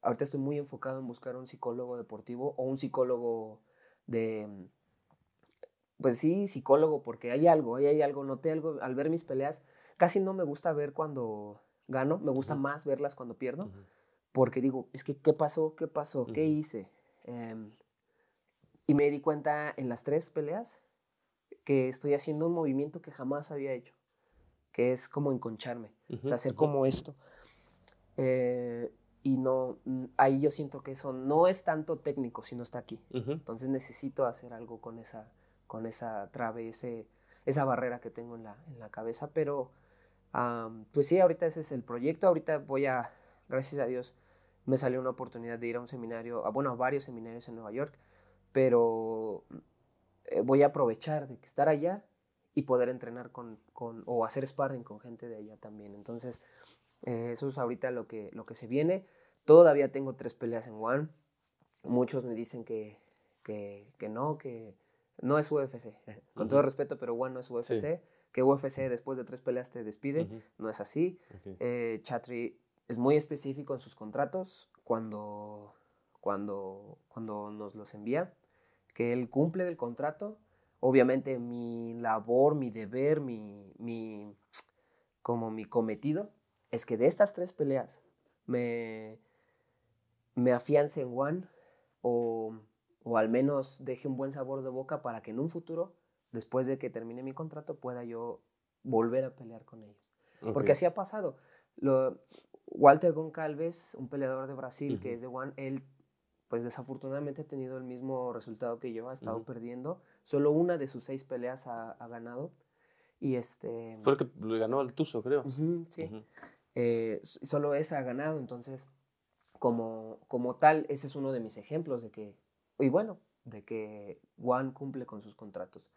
ahorita estoy muy enfocado en buscar un psicólogo deportivo o un psicólogo de, mm, pues sí, psicólogo, porque hay algo, hay algo, noté algo al ver mis peleas. Casi no me gusta ver cuando gano, me gusta más verlas cuando pierdo, porque digo, es que, ¿qué pasó? ¿Qué pasó? ¿Qué hice? Em, y me di cuenta en las tres peleas que estoy haciendo un movimiento que jamás había hecho, que es como enconcharme, hacer como esto. Eh, y no, ahí yo siento que eso no es tanto técnico, sino está aquí. Entonces necesito hacer algo con esa, con esa trave, esa barrera que tengo en la, en la cabeza, pero pues sí, ahorita ese es el proyecto, ahorita voy a, gracias a Dios, me salió una oportunidad de ir a un seminario, a, bueno, a varios seminarios en Nueva York, pero eh, voy a aprovechar de estar allá y poder entrenar con, o hacer sparring con gente de allá también. Entonces, eh, eso es ahorita lo que, lo que se viene. Todavía tengo tres peleas en One. Muchos me dicen que, no, que no es UFC. Con todo respeto, pero One no es UFC. Que UFC después de tres peleas te despide. No es así. Eh, Chatri es muy específico en sus contratos cuando, cuando, cuando nos los envía que él cumple el contrato. Obviamente mi labor, mi deber, mi, mi, como mi cometido es que de estas tres peleas me, me afiance en Juan o, o al menos deje un buen sabor de boca para que en un futuro, después de que termine mi contrato, pueda yo volver a pelear con ellos. Porque así ha pasado. Lo, Walter Goncalves, un peleador de Brasil que es de Juan, él pues desafortunadamente ha tenido el mismo resultado que yo, ha estado perdiendo. Solo una de sus seis peleas ha, ganado. Y este... Fue el que le ganó al tuso creo. sí. Eh, solo esa ha ganado, entonces, como, como tal, ese es uno de mis ejemplos de que, y bueno, de que Juan cumple con sus contratos.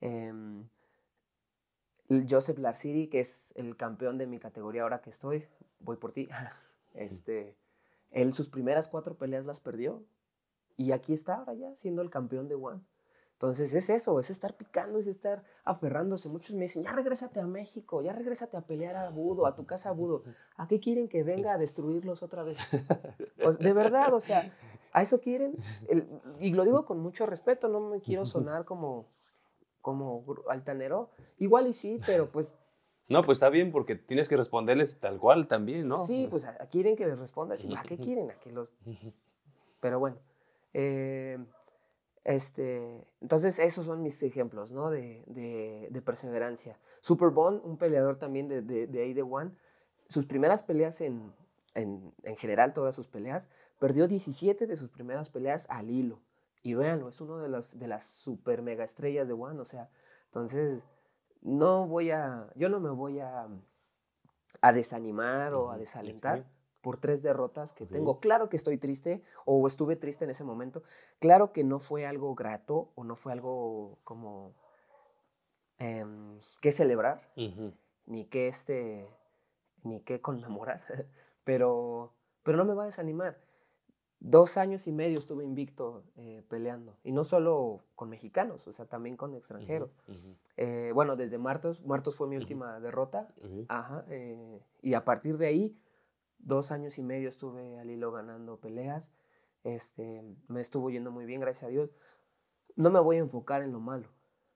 Em, Joseph Larciri, que es el campeón de mi categoría ahora que estoy, voy por ti. este él sus primeras cuatro peleas las perdió y aquí está ahora ya siendo el campeón de One. Entonces es eso, es estar picando, es estar aferrándose. Muchos me dicen, ya regrésate a México, ya regrésate a pelear a Budo, a tu casa a Budo. ¿A qué quieren que venga a destruirlos otra vez? de verdad, o sea, a eso quieren. y lo digo con mucho respeto, no me quiero sonar como, como altanero. Igual y sí, pero pues no, pues está bien porque tienes que responderles tal cual también, ¿no? Sí, pues quieren que les respondas. ¿A qué quieren? A que los... Pero bueno, eh, este, entonces esos son mis ejemplos, ¿no? De, perseverancia. Super un peleador también de, de, de, ahí de One, sus primeras peleas en, general, todas sus peleas, perdió 17 de sus primeras peleas al hilo. Y véanlo, es uno de, los, de las super mega estrellas de One, o sea, entonces no voy a, yo no me voy a, a desanimar o a desalentar por tres derrotas que tengo. Claro que estoy triste o estuve triste en ese momento. Claro que no fue algo grato o no fue algo como em, que celebrar, ni que este, ni que conmemorar, pero, pero no me va a desanimar. Dos años y medio estuve invicto eh, peleando, y no solo con mexicanos, o sea, también con extranjeros. Eh, bueno, desde Martos, Martos fue mi última derrota, Ajá, eh, y a partir de ahí, dos años y medio estuve al hilo ganando peleas, este, me estuvo yendo muy bien, gracias a Dios. No me voy a enfocar en lo malo,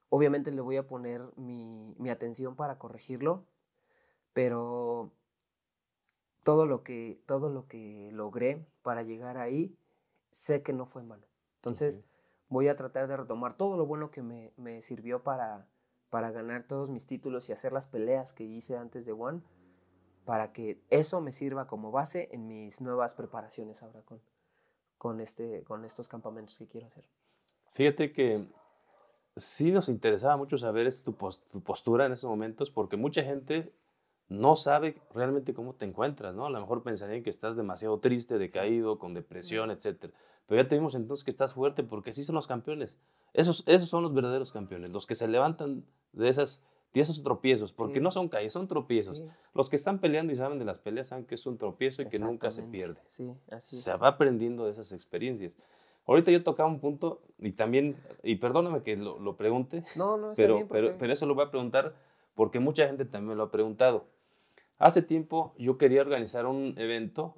obviamente le voy a poner mi, mi atención para corregirlo, pero todo lo que, todo lo que logré para llegar ahí, sé que no fue malo. Entonces, voy a tratar de retomar todo lo bueno que me, sirvió para, para ganar todos mis títulos y hacer las peleas que hice antes de One, para que eso me sirva como base en mis nuevas preparaciones ahora con, con, este, con estos campamentos que quiero hacer. Fíjate que sí nos interesaba mucho saber tu, tu postura en esos momentos, porque mucha gente no sabe realmente cómo te encuentras, ¿no? A lo mejor pensarían que estás demasiado triste, decaído, con depresión, etc. Pero ya te vimos entonces que estás fuerte porque sí son los campeones. Esos, esos son los verdaderos campeones, los que se levantan de, esas, de esos tropiezos, porque no son caídas, son tropiezos. Los que están peleando y saben de las peleas saben que es un tropiezo y que nunca se pierde. Sí, así Se va aprendiendo de esas experiencias. Ahorita yo tocaba un punto y también, y perdóname que lo, lo pregunte, pero, pero, pero eso lo voy a preguntar porque mucha gente también me lo ha preguntado Hace tiempo yo quería organizar un evento,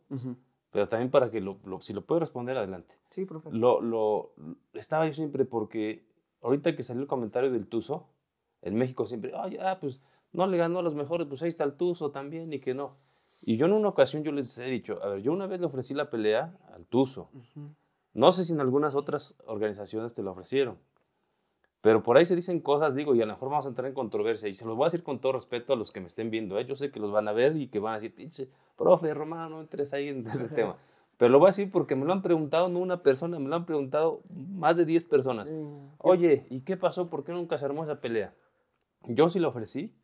pero también para que, si lo puedo responder, adelante. Sí, profe. Lo, estaba yo siempre porque ahorita que salió el comentario del Tuso, en México siempre, oh, ah, ya, pues no le ganó a los mejores, pues ahí está el Tuso también y que no. Y yo en una ocasión yo les he dicho, a ver, yo una vez le ofrecí la pelea al Tuso. No sé si en algunas otras organizaciones te lo ofrecieron. Pero por ahí se dicen cosas, digo, y a lo mejor vamos a entrar en controversia, y se los voy a decir con todo respeto a los que me estén viendo, ¿eh? yo sé que los van a ver y que van a decir, pinche, profe, Romano, no entres ahí en ese tema. Pero lo voy a decir porque me lo han preguntado no una persona, me lo han preguntado más de 10 personas. Oye, ¿y qué pasó? ¿Por qué nunca se armó esa pelea? Yo sí la ofrecí,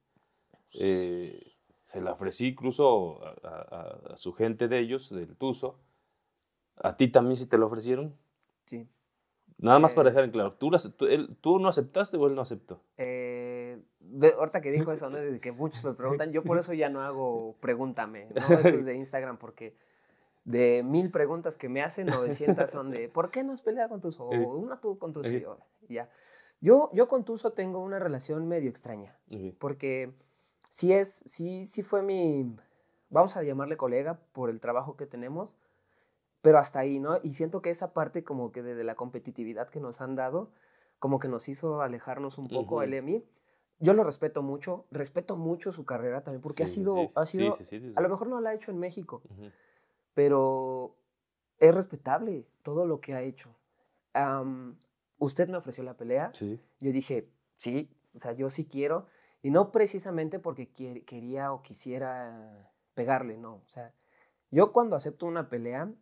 eh, se la ofrecí incluso a, su gente de ellos, del Tuzo. ¿A ti también sí te lo ofrecieron? Sí. Nada más para eh, dejar en claro, ¿tú, no aceptaste o él no aceptó? Eh, ahorita que dijo eso, ¿no? De que muchos me preguntan, yo por eso ya no hago pregúntame, ¿no? Eso es de Instagram, porque de mil preguntas que me hacen, 900 son de ¿por qué no has peleado con tus o una tú con tus ojos, ya. Yo, yo con Tuso tengo una relación medio extraña, porque si es, sí, si fue mi, vamos a llamarle colega por el trabajo que tenemos, pero hasta ahí, ¿no? Y siento que esa parte como que de, la competitividad que nos han dado, como que nos hizo alejarnos un poco el EMI. Yo lo respeto mucho, respeto mucho su carrera también, porque ha sido, sí, ha sido sí, a lo mejor no la ha hecho en México, pero es respetable todo lo que ha hecho. usted me ofreció la pelea, yo dije, sí, o sea, yo sí quiero, y no precisamente porque quería o quisiera pegarle, no, o sea, yo cuando acepto una pelea,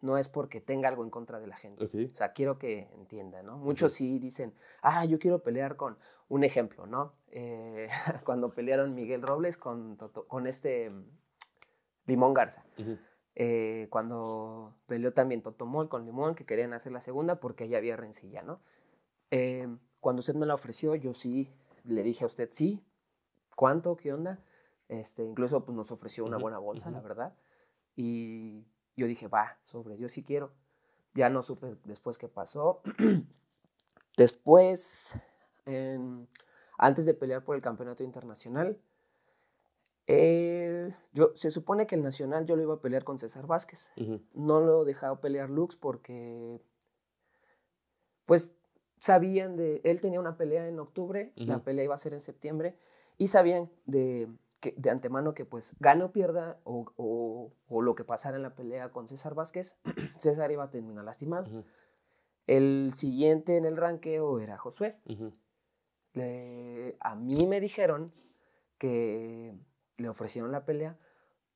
no es porque tenga algo en contra de la gente. O sea, quiero que entienda, ¿no? Muchos sí dicen, ah, yo quiero pelear con un ejemplo, ¿no? Eh, cuando pelearon Miguel Robles con, con este mm, Limón Garza. Eh, cuando peleó también Totomol con Limón, que querían hacer la segunda porque ya había rencilla, ¿no? Eh, cuando usted me la ofreció, yo sí le dije a usted, sí, ¿cuánto? ¿Qué onda? Este, incluso pues, nos ofreció una buena bolsa, la verdad. Y yo dije, va, sobre, yo sí quiero. Ya no supe después qué pasó. después, antes de pelear por el campeonato internacional, eh, yo, se supone que el Nacional yo lo iba a pelear con César Vázquez. No lo dejaba pelear Lux porque, pues, sabían de... Él tenía una pelea en octubre, la pelea iba a ser en septiembre, y sabían de, de antemano que pues gane o pierda o, lo que pasara en la pelea con César Vázquez, César iba a terminar lastimado. El siguiente en el ranqueo era Josué. a mí me dijeron que le ofrecieron la pelea,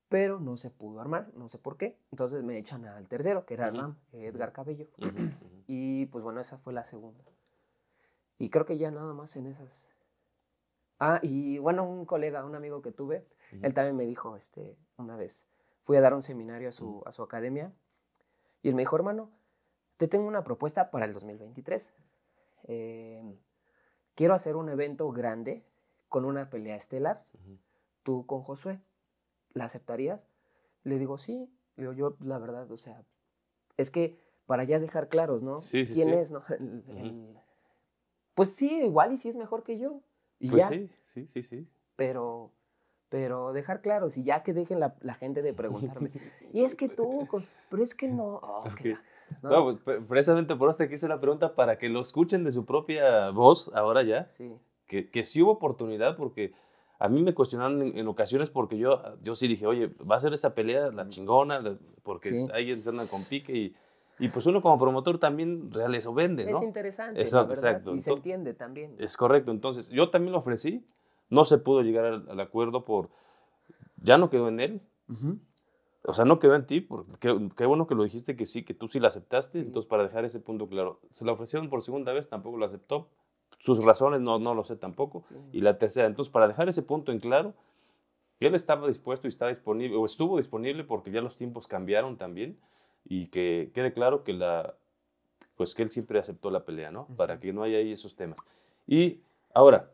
pero no se pudo armar, no sé por qué. Entonces me echan al tercero, que era Edgar Cabello. y pues bueno, esa fue la segunda. Y creo que ya nada más en esas. Ah, y bueno, un colega, un amigo que tuve, él también me dijo este, una vez, fui a dar un seminario a su, a su academia y él me dijo, hermano, te tengo una propuesta para el 2023. Em, quiero hacer un evento grande con una pelea estelar, tú con Josué, ¿la aceptarías? Le digo, sí, Le yo la verdad, o sea, es que para ya dejar claros, ¿no? Sí, ¿Quién es, no? pues sí, igual y sí es mejor que yo pues sí, sí, sí, sí. Pero, pero dejar claro, si ya que dejen la, gente de preguntarme, y es que tú, pero es que no. Oh, no. Pues, precisamente por eso te hice la pregunta para que lo escuchen de su propia voz ahora ya. Sí. Que, que sí hubo oportunidad porque a mí me cuestionaron en, ocasiones porque yo, yo sí dije, oye, va a ser esa pelea la chingona, porque alguien se anda con pique y y pues uno como promotor también reales o vende, Es interesante, exacto, exacto. Y se entiende también. Es correcto. Entonces, yo también lo ofrecí. No se pudo llegar al, acuerdo por... Ya no quedó en él. O sea, no quedó en ti. Porque qué, bueno que lo dijiste que sí, que tú sí la aceptaste. Entonces, para dejar ese punto claro. Se la ofrecieron por segunda vez, tampoco lo aceptó. Sus razones no, no lo sé tampoco. Y la tercera. Entonces, para dejar ese punto en claro, él estaba dispuesto y estaba disponible, o estuvo disponible porque ya los tiempos cambiaron también y que quede claro que la pues que él siempre aceptó la pelea, ¿no? Para que no haya ahí esos temas. Y ahora,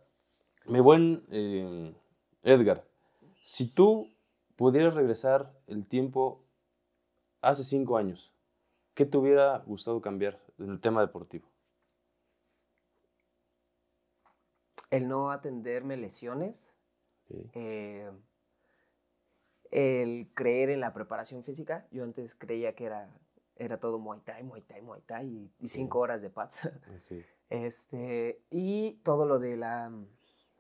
mi buen eh, Edgar, si tú pudieras regresar el tiempo hace cinco años, ¿qué te hubiera gustado cambiar en el tema deportivo? El no atenderme lesiones. Eh, el creer en la preparación física. Yo antes creía que era, era todo Muay Thai, Muay Thai, Muay Thai y, cinco horas de paz. Ah, este, y todo lo de, la,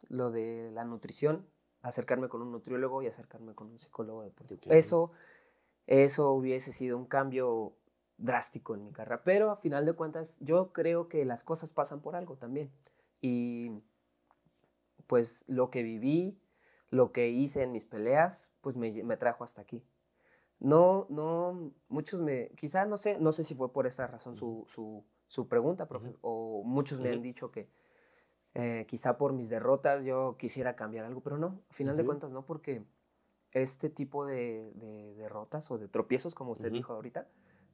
lo de la nutrición, acercarme con un nutriólogo y acercarme con un psicólogo deportivo. Eso, eso hubiese sido un cambio drástico en mi carrera, pero a final de cuentas yo creo que las cosas pasan por algo también. Y pues lo que viví lo que hice en mis peleas, pues me, trajo hasta aquí. No, no, muchos me, quizá no sé, no sé si fue por esta razón su, su, su pregunta, profe, o muchos me han dicho que eh, quizá por mis derrotas yo quisiera cambiar algo, pero no, al final de cuentas no, porque este tipo de, derrotas o de tropiezos, como usted dijo ahorita,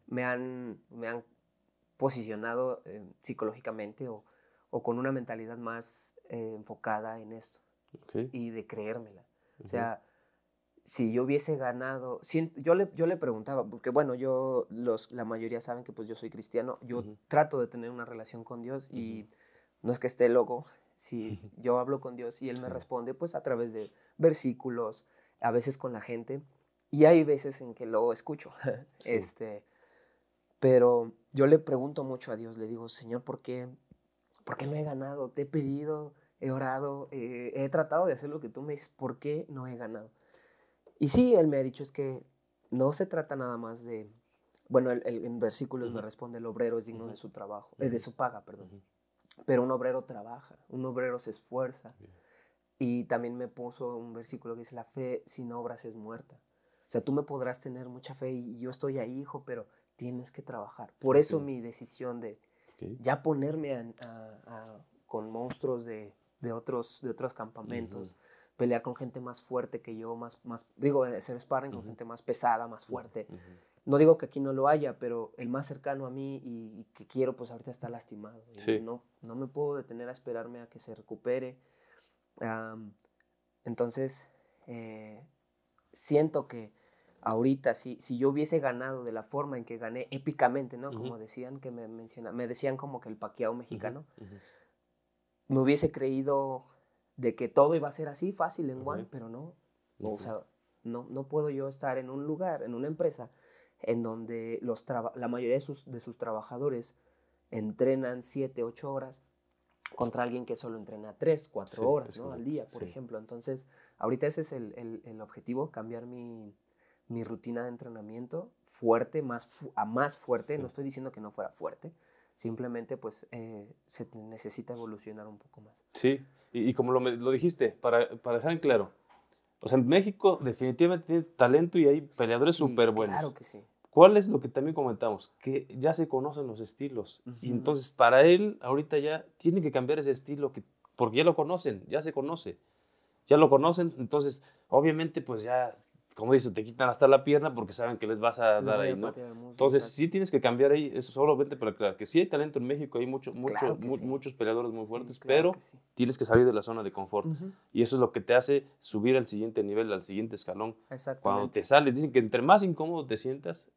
me han, me han posicionado eh, psicológicamente o, con una mentalidad más eh, enfocada en esto y de creérmela. O sea, si yo hubiese ganado, yo, le, yo le preguntaba, porque bueno, yo, los, la mayoría saben que pues yo soy cristiano, yo trato de tener una relación con Dios y no es que esté loco, si yo hablo con Dios y Él me responde pues a través de versículos, a veces con la gente, y hay veces en que lo escucho, este, pero yo le pregunto mucho a Dios, le digo, Señor, ¿por qué, ¿por qué no he ganado? Te he pedido he orado, eh, he tratado de hacer lo que tú me dices, ¿por qué no he ganado? Y sí, él me ha dicho es que no se trata nada más de, bueno, en versículos me responde, el obrero es digno de su trabajo, es eh, de su paga, perdón. Pero un obrero trabaja, un obrero se esfuerza. Y también me puso un versículo que dice, la fe sin obras es muerta. O sea, tú me podrás tener mucha fe y yo estoy ahí, hijo, pero tienes que trabajar. Por eso mi decisión de ya ponerme con monstruos de, de otros, de otros campamentos, pelear con gente más fuerte que yo, más, más digo, hacer sparring con gente más pesada, más fuerte. No digo que aquí no lo haya, pero el más cercano a mí y, que quiero, pues ahorita está lastimado. Sí. No, no me puedo detener a esperarme a que se recupere. entonces, eh, siento que ahorita, si, si yo hubiese ganado de la forma en que gané épicamente, ¿no? Como decían que me menciona, me decían como que el paqueado mexicano me hubiese creído de que todo iba a ser así fácil en pero no. no, no puedo yo estar en un lugar, en una empresa, en donde los la mayoría de sus, de sus trabajadores entrenan 7, 8 horas contra alguien que solo entrena 3, 4 horas al día, por ejemplo. Entonces, ahorita ese es el, objetivo, cambiar mi, rutina de entrenamiento fuerte, más, a más fuerte. No estoy diciendo que no fuera fuerte, Simplemente pues eh, se necesita evolucionar un poco más. Sí, y, como lo, dijiste, para, para dejar en claro, o sea, México definitivamente tiene talento y hay peleadores súper buenos. Claro que sí. ¿Cuál es lo que también comentamos? Que ya se conocen los estilos. Y entonces para él ahorita ya tiene que cambiar ese estilo que, porque ya lo conocen, ya se conoce. Ya lo conocen, entonces obviamente pues ya como dices, te quitan hasta la pierna porque saben que les vas a dar ahí, ¿no? Entonces, sí tienes que cambiar ahí, eso solo vente para aclarar, que sí hay talento en México, hay muchos muchos muchos peleadores muy fuertes, pero tienes que salir de la zona de confort. Y eso es lo que te hace subir al siguiente nivel, al siguiente escalón. Cuando te sales, dicen que entre más incómodo te sientas,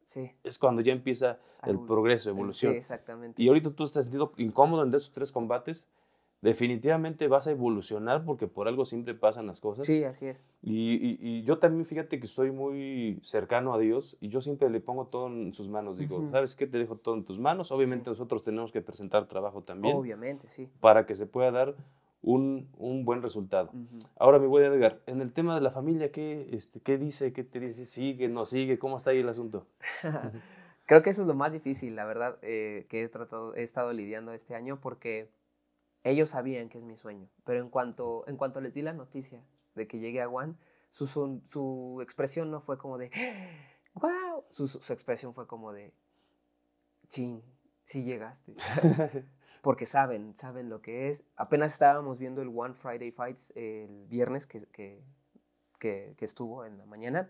es cuando ya empieza el progreso, evolución. exactamente. Y ahorita tú estás sentido incómodo en esos tres combates, definitivamente vas a evolucionar porque por algo siempre pasan las cosas. Sí, así es. Y, yo también, fíjate que estoy muy cercano a Dios y yo siempre le pongo todo en sus manos. Digo, ¿sabes qué? Te dejo todo en tus manos. Obviamente nosotros tenemos que presentar trabajo también. Obviamente, sí. Para que se pueda dar un, buen resultado. Ahora me voy a negar. en el tema de la familia, ¿qué, este, ¿qué dice? ¿Qué te dice? ¿Sigue? ¿No sigue? ¿Cómo está ahí el asunto? Creo que eso es lo más difícil, la verdad, eh, que he, tratado, he estado lidiando este año porque ellos sabían que es mi sueño, pero en cuanto, en cuanto les di la noticia de que llegué a One, su, su, expresión no fue como de ¡Wow! Su, expresión fue como de ¡Chin! Sí llegaste. Porque saben, saben lo que es. Apenas estábamos viendo el One Friday Fights el viernes que, que, estuvo en la mañana.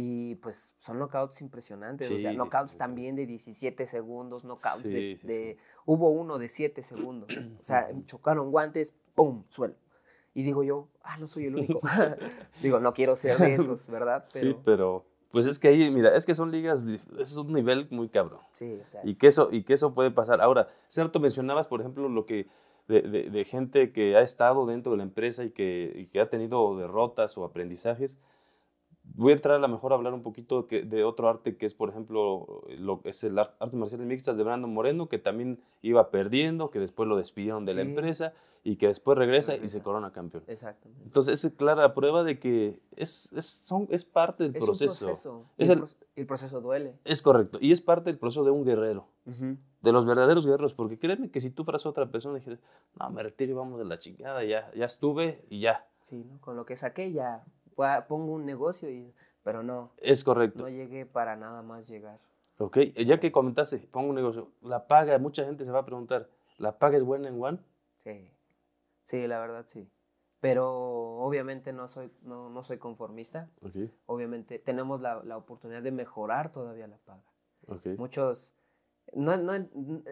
Y pues son knockouts impresionantes. o sea, knockouts también de 17 segundos, knockouts de, Hubo uno de 7 segundos. o sea, chocaron guantes, ¡pum! suelo. Y digo yo, ah, no soy el único. digo, no quiero ser de esos, ¿verdad? Sí, pero. Pues es que ahí, mira, es que son ligas, es un nivel muy cabrón. Sí, o sea. Y, que eso, y que eso puede pasar. Ahora, cierto, mencionabas, por ejemplo, lo que. De, de, de gente que ha estado dentro de la empresa y que, y que ha tenido derrotas o aprendizajes voy a entrar a lo mejor a hablar un poquito de otro arte que es, por ejemplo, lo es el arte marcial mixtas de Brando Moreno, que también iba perdiendo, que después lo despidieron de la empresa y que después regresa, y se corona campeón. Exactamente. Entonces, es clara prueba de que es, es, son, es parte del proceso. Es el, proceso duele. Es correcto. Y es parte del proceso de un guerrero. De los verdaderos guerreros. Porque créeme que si tú fueras otra persona y no, me retiro y vamos de la chingada, ya, ya estuve y ya. Sí, con lo que saqué ya pongo un negocio, y, pero no. Es correcto. No llegué para nada más llegar. Ok, eh, ya que comentaste, pongo un negocio, la paga, mucha gente se va a preguntar, ¿la paga es buena en One? Sí, sí, la verdad sí. Pero obviamente no soy, no, soy conformista. Obviamente tenemos la, la, oportunidad de mejorar todavía la paga. Okay. Muchos no, no,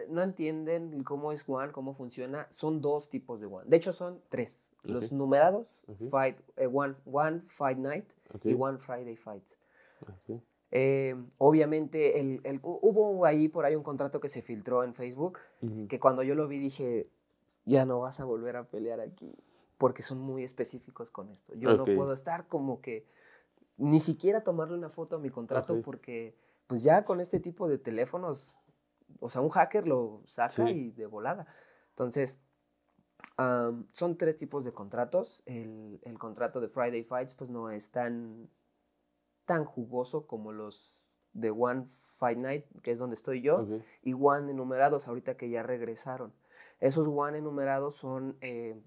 no, entienden cómo es One, cómo funciona, son dos tipos de One. De hecho, son tres. Los numerados, fight, eh, one, Fight Night y One Friday Fights. Eh, obviamente, el, hubo ahí por ahí un contrato que se filtró en Facebook, que cuando yo lo vi dije, ya no vas a volver a pelear aquí, porque son muy específicos con esto. Yo no puedo estar como que, ni siquiera tomarle una foto a mi contrato, porque pues ya con este tipo de teléfonos o sea, un hacker lo saca y de volada. Entonces, son tres tipos de contratos. El, contrato de Friday Fights, pues no es tan, tan jugoso como los de One Fight Night, que es donde estoy yo, y One enumerados, ahorita que ya regresaron. Esos One enumerados son, eh,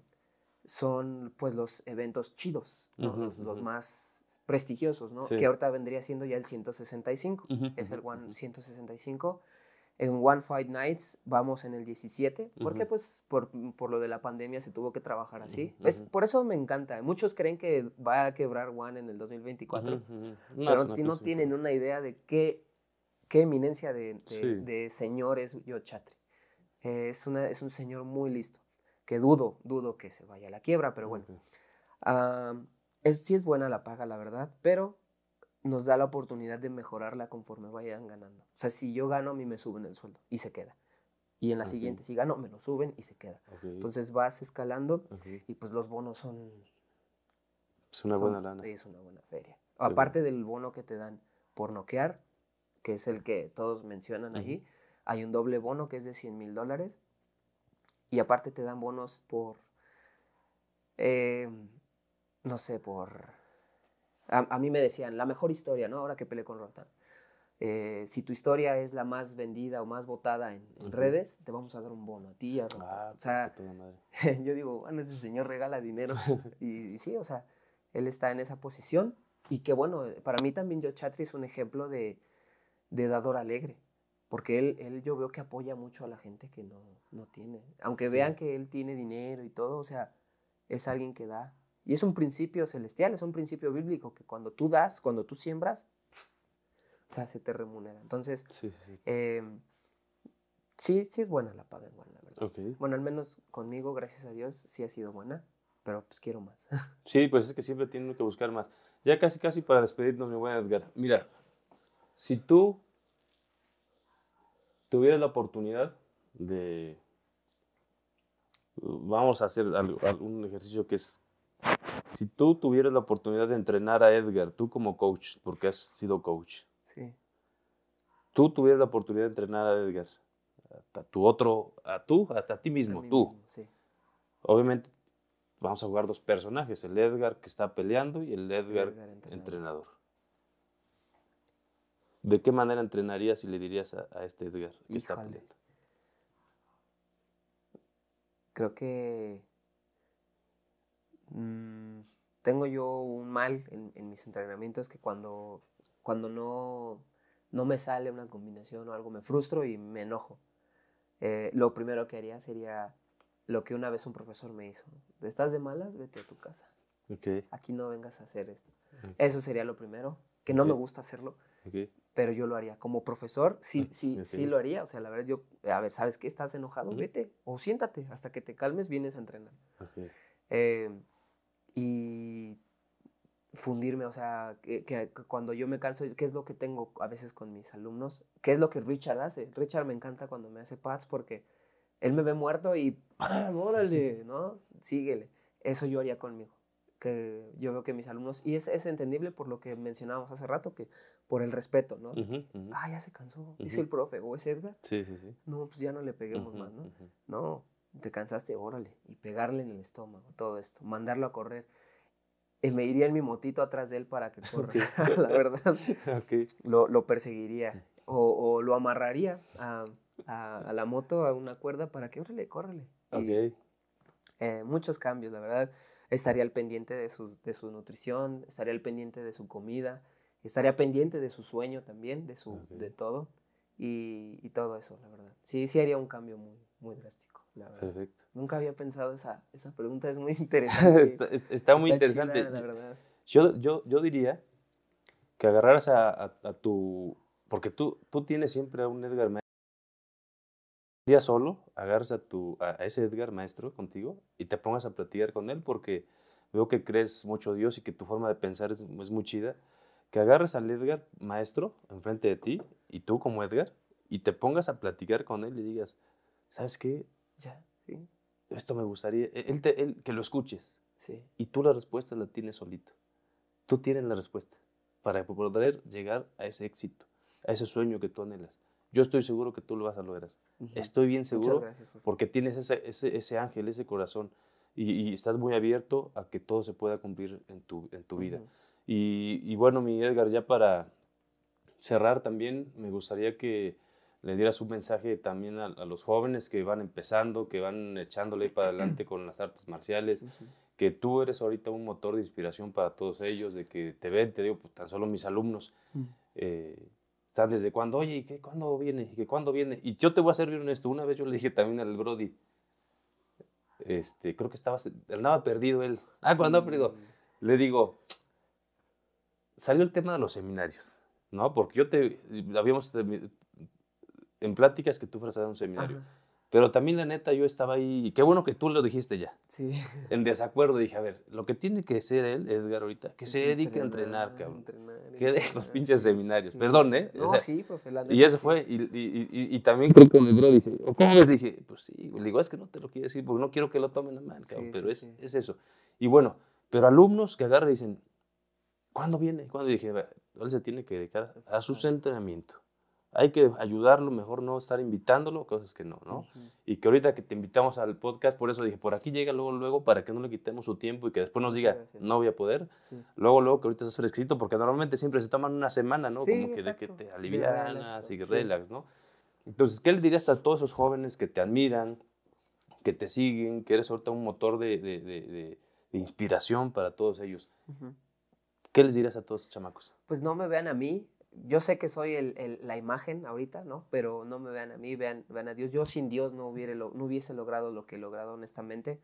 son pues los eventos chidos, los, más prestigiosos, ¿no? Que ahorita vendría siendo ya el 165, es el One 165 en One Fight Nights vamos en el 17, porque pues por, por, lo de la pandemia se tuvo que trabajar así. es, por eso me encanta. Muchos creen que va a quebrar One en el 2024, pero no, no tienen una idea de qué, qué eminencia de, de, señor es Yo Chatri. es, una, es un señor muy listo, que dudo, dudo que se vaya a la quiebra, pero bueno. Ah, sí es buena la paga, la verdad, pero nos da la oportunidad de mejorarla conforme vayan ganando. O sea, si yo gano, a mí me suben el sueldo y se queda. Y en la siguiente, si gano, me lo suben y se queda. Entonces vas escalando y pues los bonos son... Es una buena lana. Es una buena feria. Aparte del bono que te dan por noquear, que es el que todos mencionan allí, hay un doble bono que es de 100 mil dólares. Y aparte te dan bonos por... Eh, no sé, por a, mí me decían, la mejor historia, ¿no? Ahora que peleé con Rotan. Eh, si tu historia es la más vendida o más votada en, redes, te vamos a dar un bono a ti. A ah, o sea, yo digo, bueno, ese señor regala dinero. y, sí, o sea, él está en esa posición. Y que bueno, para mí también yo Chatri es un ejemplo de, dador alegre. Porque él, él, yo veo que apoya mucho a la gente que no, tiene. Aunque vean que él tiene dinero y todo, o sea, es alguien que da y es un principio celestial, es un principio bíblico que cuando tú das, cuando tú siembras, o sea, se te remunera. Entonces, sí, sí. Em, es buena la paga la verdad. Bueno, al menos conmigo, gracias a Dios, sí ha sido buena, pero pues quiero más. sí, pues es que siempre tienen que buscar más. Ya casi, casi para despedirnos, mi buen Edgar. Mira, si tú tuvieras la oportunidad de... Vamos a hacer algún ejercicio que es si tú tuvieras la oportunidad de entrenar a Edgar, tú como coach, porque has sido coach. Sí. Tú tuvieras la oportunidad de entrenar a Edgar, a tu otro, a tú, hasta a ti mismo, tú. sí. Obviamente vamos a jugar dos personajes, el Edgar que está peleando y el Edgar, entrenador. ¿De qué manera entrenarías y le dirías a, este Edgar que está peleando? Creo que Mm, tengo yo un mal en, mis entrenamientos que cuando, cuando no, no me sale una combinación o algo me frustro y me enojo. Eh, lo primero que haría sería lo que una vez un profesor me hizo. ¿Estás de malas? Vete a tu casa. Aquí no vengas a hacer esto. Eso sería lo primero, que no me gusta hacerlo, pero yo lo haría. Como profesor, sí, ah, sí, sí lo haría. O sea, la verdad, yo, a ver, ¿sabes qué? ¿Estás enojado? Vete o siéntate hasta que te calmes, vienes a entrenar. Eh, y fundirme, o sea, que, cuando yo me canso, ¿qué es lo que tengo a veces con mis alumnos? ¿Qué es lo que Richard hace? Richard me encanta cuando me hace pads porque él me ve muerto y ¡pam! ¡Órale! ¿No? Síguele. Eso yo haría conmigo. Que yo veo que mis alumnos, y es, entendible por lo que mencionábamos hace rato, que por el respeto, ¿no? Ah, ya se cansó, es el profe, o es Edgar. Sí, sí, sí. No, pues ya no le peguemos más, ¿no? No, ¿Te cansaste? Órale. Y pegarle en el estómago, todo esto. Mandarlo a correr. Eh, me iría en mi motito atrás de él para que corra, la verdad. Lo, perseguiría. O, lo amarraría a, la moto, a una cuerda, para que, órale, córrele. Eh, muchos cambios, la verdad. Estaría al pendiente de su, nutrición, estaría al pendiente de su comida, estaría pendiente de su sueño también, de, su, de todo. Y, todo eso, la verdad. Sí, sí haría un cambio muy, muy drástico. Perfecto. Nunca había pensado esa, esa pregunta, es muy interesante. está, muy interesante. Yo, yo, yo diría que agarraras a, tu... Porque tú, tú tienes siempre a un Edgar Maestro. Un día solo, agarras a, tu, a ese Edgar Maestro contigo y te pongas a platicar con él porque veo que crees mucho Dios y que tu forma de pensar es, es muy chida. Que agarres al Edgar Maestro enfrente de ti y tú como Edgar y te pongas a platicar con él y digas, ¿sabes qué? Esto me gustaría. E-, él, que lo escuches. Sí. Y tú la respuesta la tienes solito. Tú tienes la respuesta para poder llegar a ese éxito, a ese sueño que tú anhelas. Yo estoy seguro que tú lo vas a lograr. Estoy bien seguro porque tienes ese, ángel, ese corazón y, estás muy abierto a que todo se pueda cumplir en tu, en tu vida. y, y, bueno, mi Edgar, ya para cerrar también, me gustaría que le dieras un mensaje también a, los jóvenes que van empezando, que van echándole para adelante con las artes marciales, que tú eres ahorita un motor de inspiración para todos ellos, de que te ven, te digo, pues, tan solo mis alumnos mm. eh, están desde cuando, oye, ¿y qué, cuándo viene? ¿Y qué, cuándo viene? Y yo te voy a servir esto, una vez yo le dije también al Brody, este, creo que estaba, andaba perdido él, ah, cuando perdido, le digo, salió el tema de los seminarios, ¿no? Porque yo te, habíamos en pláticas que tú fueras a dar un seminario. Pero también la neta, yo estaba ahí, y qué bueno que tú lo dijiste ya. Sí. En desacuerdo dije, a ver, lo que tiene que ser él, Edgar, ahorita, que se dedique a entrenar, cabrón. Entrenar, que de los pinches seminarios. Perdón, ¿eh? sí, pues, la Y eso fue, y, y, también creo que mi bro dice, ¿o cómo ves? Dije, pues sí, le digo, es que no te lo quiero decir, porque no quiero que lo tomen a mal, cabrón, pero es, eso. Y bueno, pero alumnos que agarran y dicen, ¿cuándo viene? ¿Cuándo? dije, a él se tiene que dedicar a sus entrenamientos hay que ayudarlo, mejor no estar invitándolo, cosas que no, ¿no? Y que ahorita que te invitamos al podcast, por eso dije, por aquí llega luego, luego, para que no le quitemos su tiempo y que después nos diga, no voy a poder. Luego, luego, que ahorita estás fresquito, porque normalmente siempre se toman una semana, ¿no? Como que, de que te alivianas y que relax, ¿no? Entonces, ¿qué le dirías a todos esos jóvenes que te admiran, que te siguen, que eres ahorita un motor de, inspiración para todos ellos? ¿Qué les dirías a todos esos chamacos? Pues no me vean a mí, yo sé que soy el, la imagen ahorita, ¿no? Pero no me vean a mí, vean, vean a Dios. Yo sin Dios no, hubiera, no hubiese logrado lo que he logrado, honestamente.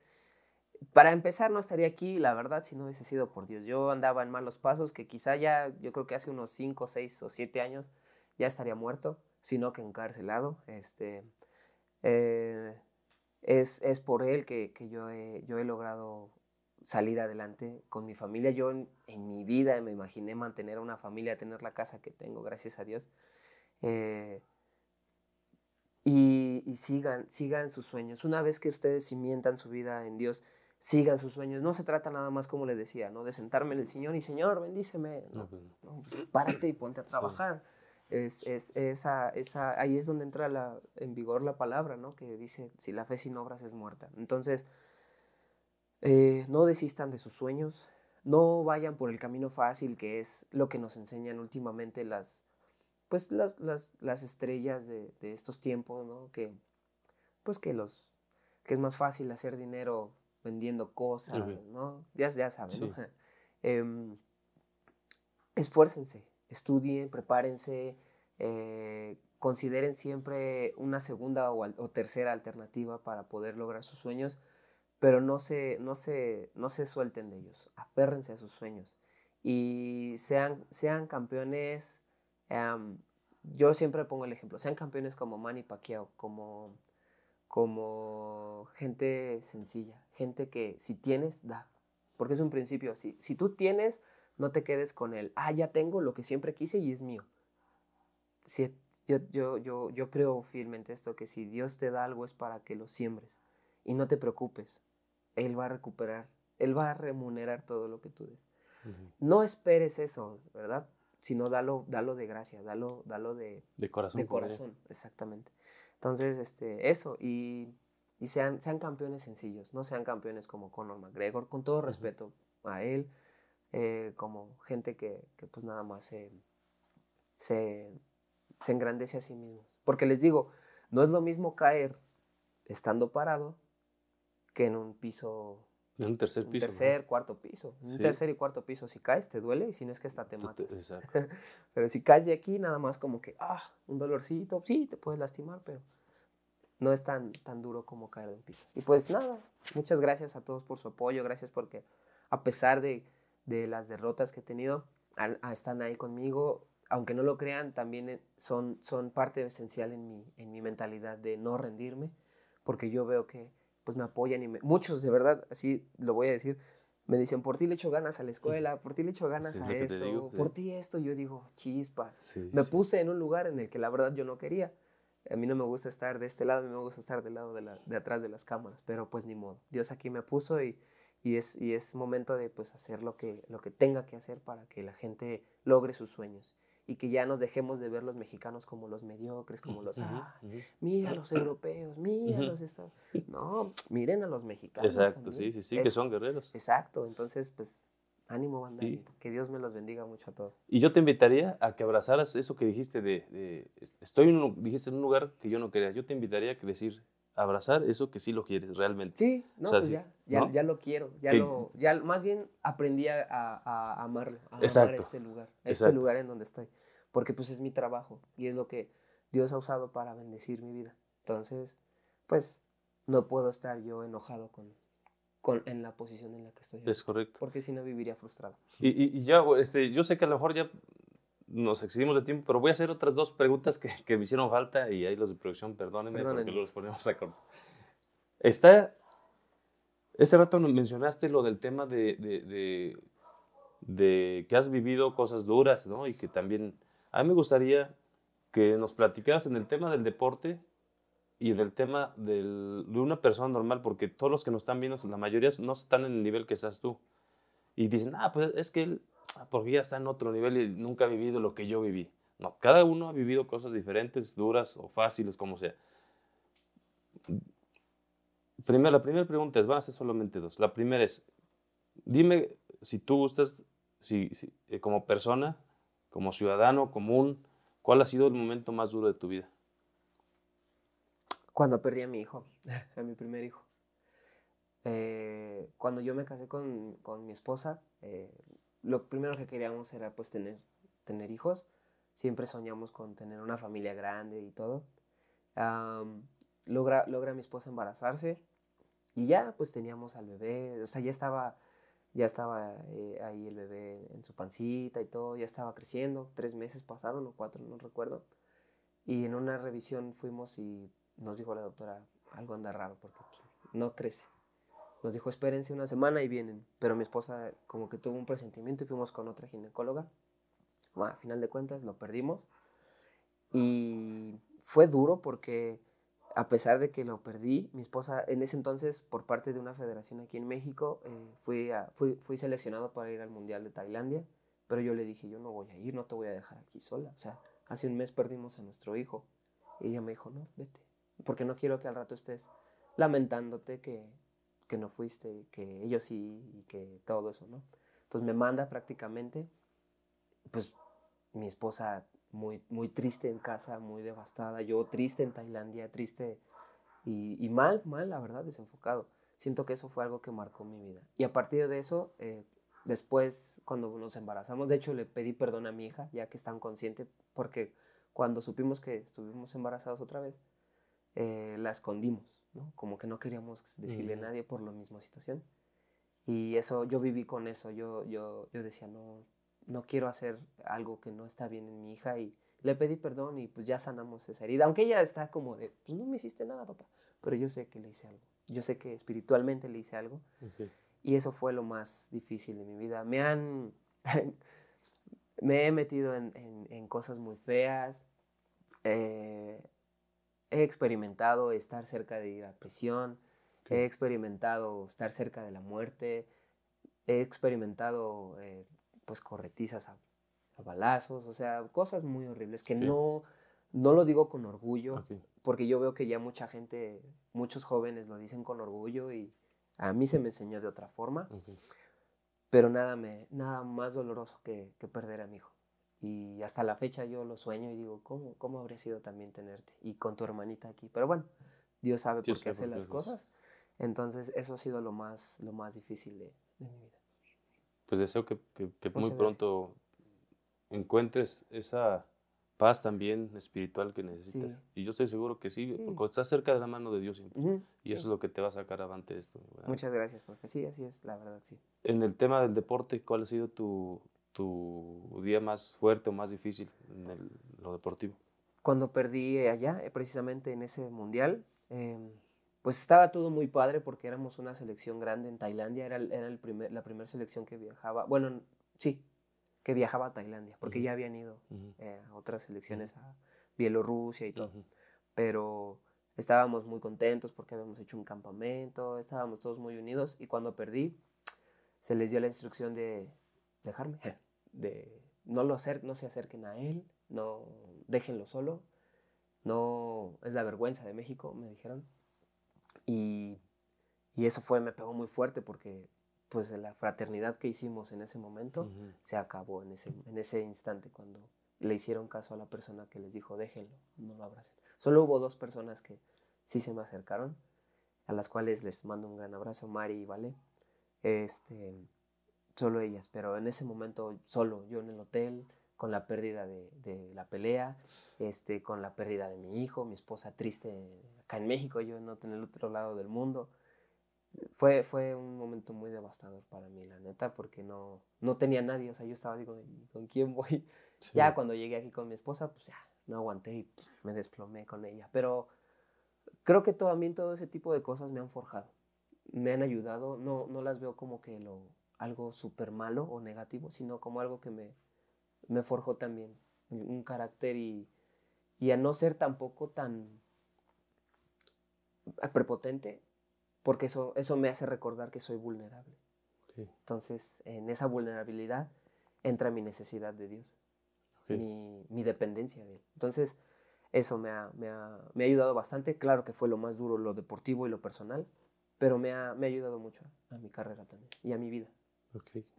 Para empezar, no estaría aquí, la verdad, si no hubiese sido por Dios. Yo andaba en malos pasos, que quizá ya, yo creo que hace unos 5, 6 o 7 años ya estaría muerto, sino que encarcelado. Este, eh, es, es, por Él que, yo, he, yo he logrado salir adelante con mi familia. Yo en, mi vida me imaginé mantener una familia, tener la casa que tengo, gracias a Dios. Eh, y, sigan, sigan sus sueños. Una vez que ustedes cimientan su vida en Dios, sigan sus sueños. No se trata nada más, como les decía, ¿no? de sentarme en el Señor y Señor, bendíceme. No, pues, párate y ponte a trabajar. Es, esa, esa, ahí es donde entra en vigor la palabra, ¿no? que dice, si la fe sin obras es muerta. Entonces, eh, no desistan de sus sueños, no vayan por el camino fácil que es lo que nos enseñan últimamente las, pues las, estrellas de, estos tiempos, Que, pues que los, que es más fácil hacer dinero vendiendo cosas, ¿no? Ya, saben, em, esfuércense, estudien, prepárense, eh, consideren siempre una segunda o, tercera alternativa para poder lograr sus sueños pero no se, no se, no se suelten de ellos, aférrense a sus sueños y sean, sean campeones. Em, yo siempre pongo el ejemplo, sean campeones como Manny Pacquiao, como, como gente sencilla, gente que si tienes, da. Porque es un principio, si, si tú tienes, no te quedes con él, ah, ya tengo lo que siempre quise y es mío. Si, yo, yo, yo, yo creo firmemente esto, que si Dios te da algo es para que lo siembres y no te preocupes. Él va a recuperar, Él va a remunerar todo lo que tú des. No esperes eso, ¿verdad? Sino dalo, dalo de gracia, dalo, dalo de, corazón. De corazón, exactamente. Entonces, este, eso, y, y sean, sean campeones sencillos, no sean campeones como Conor McGregor, con todo respeto a él, eh, como gente que, pues nada más se, se engrandece a sí mismos. Porque les digo, no es lo mismo caer estando parado que en un piso. En un tercer piso. tercer, cuarto piso. En un tercer y cuarto piso. Si caes, te duele y si no es que hasta te matas. Exacto. pero si caes de aquí, nada más como que, ah, un dolorcito. Sí, te puedes lastimar, pero no es tan, tan duro como caer de un piso. Y pues nada, muchas gracias a todos por su apoyo. Gracias porque, a pesar de, de las derrotas que he tenido, están ahí conmigo. Aunque no lo crean, también eh, son, son parte esencial en mi, en mi mentalidad de no rendirme, porque yo veo que pues me apoyan y muchos de verdad, así lo voy a decir, me dicen, por ti le echo ganas a la escuela, por ti le echo ganas a esto, por ti esto, yo digo, chispas, me puse en un lugar en el que la verdad yo no quería. A mí no me gusta estar de este lado, a mí me gusta estar del lado de, la, de atrás de las cámaras, pero pues ni modo. Dios aquí me puso y, y es, y es momento de pues hacer lo que, lo que tenga que hacer para que la gente logre sus sueños y que ya nos dejemos de ver los mexicanos como los mediocres, como los, ah, mira a los europeos, mira a los estados. No, miren a los mexicanos. Exacto, sí, sí, sí, que son guerreros. Exacto, entonces, pues, ánimo, banda, que Dios me los bendiga mucho a todos. Y yo te invitaría a que abrazaras eso que dijiste de, estoy en un, dijiste en un lugar que yo no quería, yo te invitaría a que decir, abrazar eso que sí lo quieres realmente. Sí, no, pues ya, ya, lo quiero, ya ya más bien aprendí a, amarlo, a amar este lugar, este lugar en donde estoy, porque pues es mi trabajo y es lo que Dios ha usado para bendecir mi vida. Entonces, pues no puedo estar yo enojado con, en la posición en la que estoy. Es correcto. Porque si no viviría frustrado. Y, y, y, ya, este, yo sé que a lo mejor ya nos excedimos de tiempo, pero voy a hacer otras dos preguntas que, que me hicieron falta y ahí los de producción, perdónenme, porque los ponemos a cortar. Está, ese rato mencionaste lo del tema de, de, de, que has vivido cosas duras, ¿no? Y que también, a mí me gustaría que nos platicaras en el tema del deporte y en el tema del, de una persona normal, porque todos los que nos están viendo, la mayoría no están en el nivel que estás tú. Y dicen, ah, pues es que él porque ya está en otro nivel y nunca ha vivido lo que yo viví. No, cada uno ha vivido cosas diferentes, duras o fáciles, como sea. Primero, la primera pregunta es, van a ser solamente dos. La primera es, dime si tú gustas, si, si, eh, como persona, como ciudadano común, ¿cuál ha sido el momento más duro de tu vida? Cuando perdí a mi hijo, a mi primer hijo. Eh, cuando yo me casé con, mi esposa, eh, lo primero que queríamos era pues tener, tener hijos. Siempre soñamos con tener una familia grande y todo. logra, logra mi esposa embarazarse y ya pues teníamos al bebé, o sea, ya estaba, ya estaba eh, ahí el bebé en su pancita y todo, ya estaba creciendo, tres meses pasaron o cuatro, no recuerdo. Y en una revisión fuimos y nos dijo la doctora, algo anda raro porque no crece. Nos dijo, espérense una semana y vienen. Pero mi esposa como que tuvo un presentimiento y fuimos con otra ginecóloga. a final de cuentas lo perdimos. Y fue duro porque a pesar de que lo perdí, mi esposa en ese entonces por parte de una federación aquí en México, eh, fui, fui, fui seleccionado para ir al Mundial de Tailandia. Pero yo le dije, yo no voy a ir, no te voy a dejar aquí sola. O sea, hace un mes perdimos a nuestro hijo. Y ella me dijo, no, vete, porque no quiero que al rato estés lamentándote que que no fuiste, que ellos sí y que todo eso, ¿no? Entonces me manda prácticamente, pues mi esposa muy, muy triste en casa, muy devastada, yo triste en Tailandia, triste y, mal, mal, la verdad, desenfocado. Siento que eso fue algo que marcó mi vida. Y a partir de eso, eh, después cuando nos embarazamos, de hecho le pedí perdón a mi hija, ya que es tan consciente, porque cuando supimos que estuvimos embarazados otra vez, eh, la escondimos. Como que no queríamos decirle a mm. nadie por la misma situación. Y eso, yo viví con eso, yo, yo, yo decía, no, no quiero hacer algo que no está bien en mi hija y le pedí perdón y pues ya sanamos esa herida, aunque ella está como de, pues no me hiciste nada, papá, pero yo sé que le hice algo, yo sé que espiritualmente le hice algo y eso fue lo más difícil de mi vida. Me han, me he metido en, cosas muy feas, eh, he experimentado estar cerca de ir a prisión, he experimentado estar cerca de la muerte, he experimentado eh, pues corretizas a, balazos, o sea, cosas muy horribles que no, no lo digo con orgullo, porque yo veo que ya mucha gente, muchos jóvenes lo dicen con orgullo y a mí se me enseñó de otra forma, pero nada, me, nada más doloroso que perder a mi hijo. Y hasta la fecha yo lo sueño y digo, ¿cómo, cómo habría sido también tenerte? Y con tu hermanita aquí. Pero bueno, Dios sabe por qué hace las cosas. Entonces, eso ha sido lo más, lo más difícil de, de mi vida. Pues deseo que, que, muy pronto encuentres esa paz también espiritual que necesitas. Y yo estoy seguro que sí, porque estás cerca de la mano de Dios siempre. Y eso es lo que te va a sacar adelante esto. Muchas gracias, porque Sí, así es, la verdad, sí. En el tema del deporte, ¿cuál ha sido tu, tu día más fuerte o más difícil en lo deportivo? Cuando perdí eh, allá, eh, precisamente en ese mundial, em, pues estaba todo muy padre porque éramos una selección grande en Tailandia, era, era el primer, la primera selección que viajaba, bueno, sí, que viajaba a Tailandia, porque ya habían ido eh, a otras selecciones, a Bielorrusia y todo, pero estábamos muy contentos porque habíamos hecho un campamento, estábamos todos muy unidos y cuando perdí, se les dio la instrucción de dejarme de no, lo no se acerquen a él, no déjenlo solo, no es la vergüenza de México, me dijeron. Y, eso fue, me pegó muy fuerte porque pues la fraternidad que hicimos en ese momento se acabó en ese, en ese instante cuando le hicieron caso a la persona que les dijo déjenlo, no lo abracen. Solo hubo dos personas que sí se me acercaron, a las cuales les mando un gran abrazo, Mari y Vale. Este, solo ellas, pero en ese momento solo, yo en el hotel, con la pérdida de, la pelea, este, con la pérdida de mi hijo, mi esposa triste acá en México, yo no en el otro lado del mundo. Fue, fue un momento muy devastador para mí, la neta, porque no, no tenía nadie, o sea, yo estaba, digo, ¿con quién voy? Ya cuando llegué aquí con mi esposa, pues ya, no aguanté y me desplomé con ella, pero creo que también todo ese tipo de cosas me han forjado, me han ayudado, no, no las veo como que lo, algo súper malo o negativo, sino como algo que me, forjó también un carácter y, a no ser tampoco tan prepotente, porque eso, eso me hace recordar que soy vulnerable. Entonces, en esa vulnerabilidad entra mi necesidad de Dios, mi, mi, dependencia de Él. Entonces, eso me ha, me, ha, ayudado bastante. Claro que fue lo más duro, lo deportivo y lo personal, pero me ha ayudado mucho a mi carrera también y a mi vida.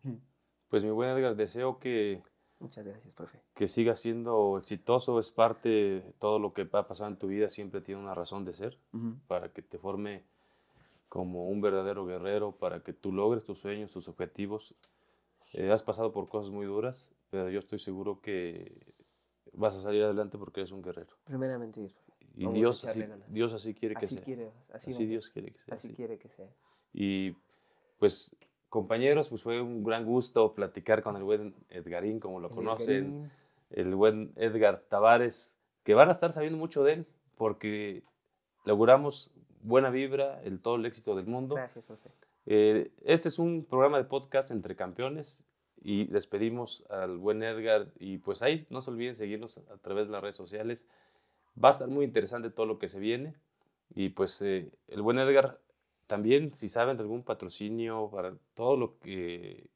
Mm. Pues mi buen Edgar, deseo que... Muchas gracias, Que siga siendo exitoso, es parte, de todo lo que va a pasar en tu vida siempre tiene una razón de ser, para que te forme como un verdadero guerrero, para que tú logres tus sueños, tus objetivos. Eh, has pasado por cosas muy duras, pero yo estoy seguro que vas a salir adelante porque eres un guerrero. Primeramente, Y Dios así, Dios así quiere que así sea. así, Dios quiere que sea. Así, así quiere que sea. Y pues compañeros, pues fue un gran gusto platicar con el buen Edgarín, como lo conocen, el buen Edgar Tavares, que van a estar sabiendo mucho de él, porque logramos buena vibra, el todo el éxito del mundo. Gracias, profe. Eh, este es un programa de podcast entre campeones y despedimos al buen Edgar y pues ahí no se olviden seguirnos a través de las redes sociales. Va a estar muy interesante todo lo que se viene y pues eh, el buen Edgar también, si saben de algún patrocinio, para todo lo que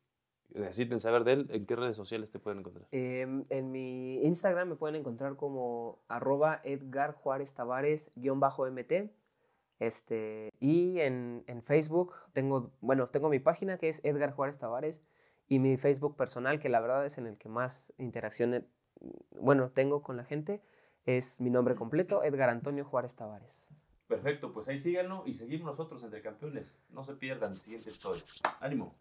necesiten saber de él, ¿en qué redes sociales te pueden encontrar? Em, en mi Instagram me pueden encontrar como arroba Edgar Juárez Tavares guión bajo MT. Este, y en, en, Facebook tengo, bueno, tengo mi página que es Edgar Juárez Tavares y mi Facebook personal, que la verdad es en el que más interacción, bueno, tengo con la gente, es mi nombre completo, Edgar Antonio Juárez Tavares. Perfecto, pues ahí síganlo y seguimos nosotros entre campeones. No se pierdan, siguiente historia. Ánimo.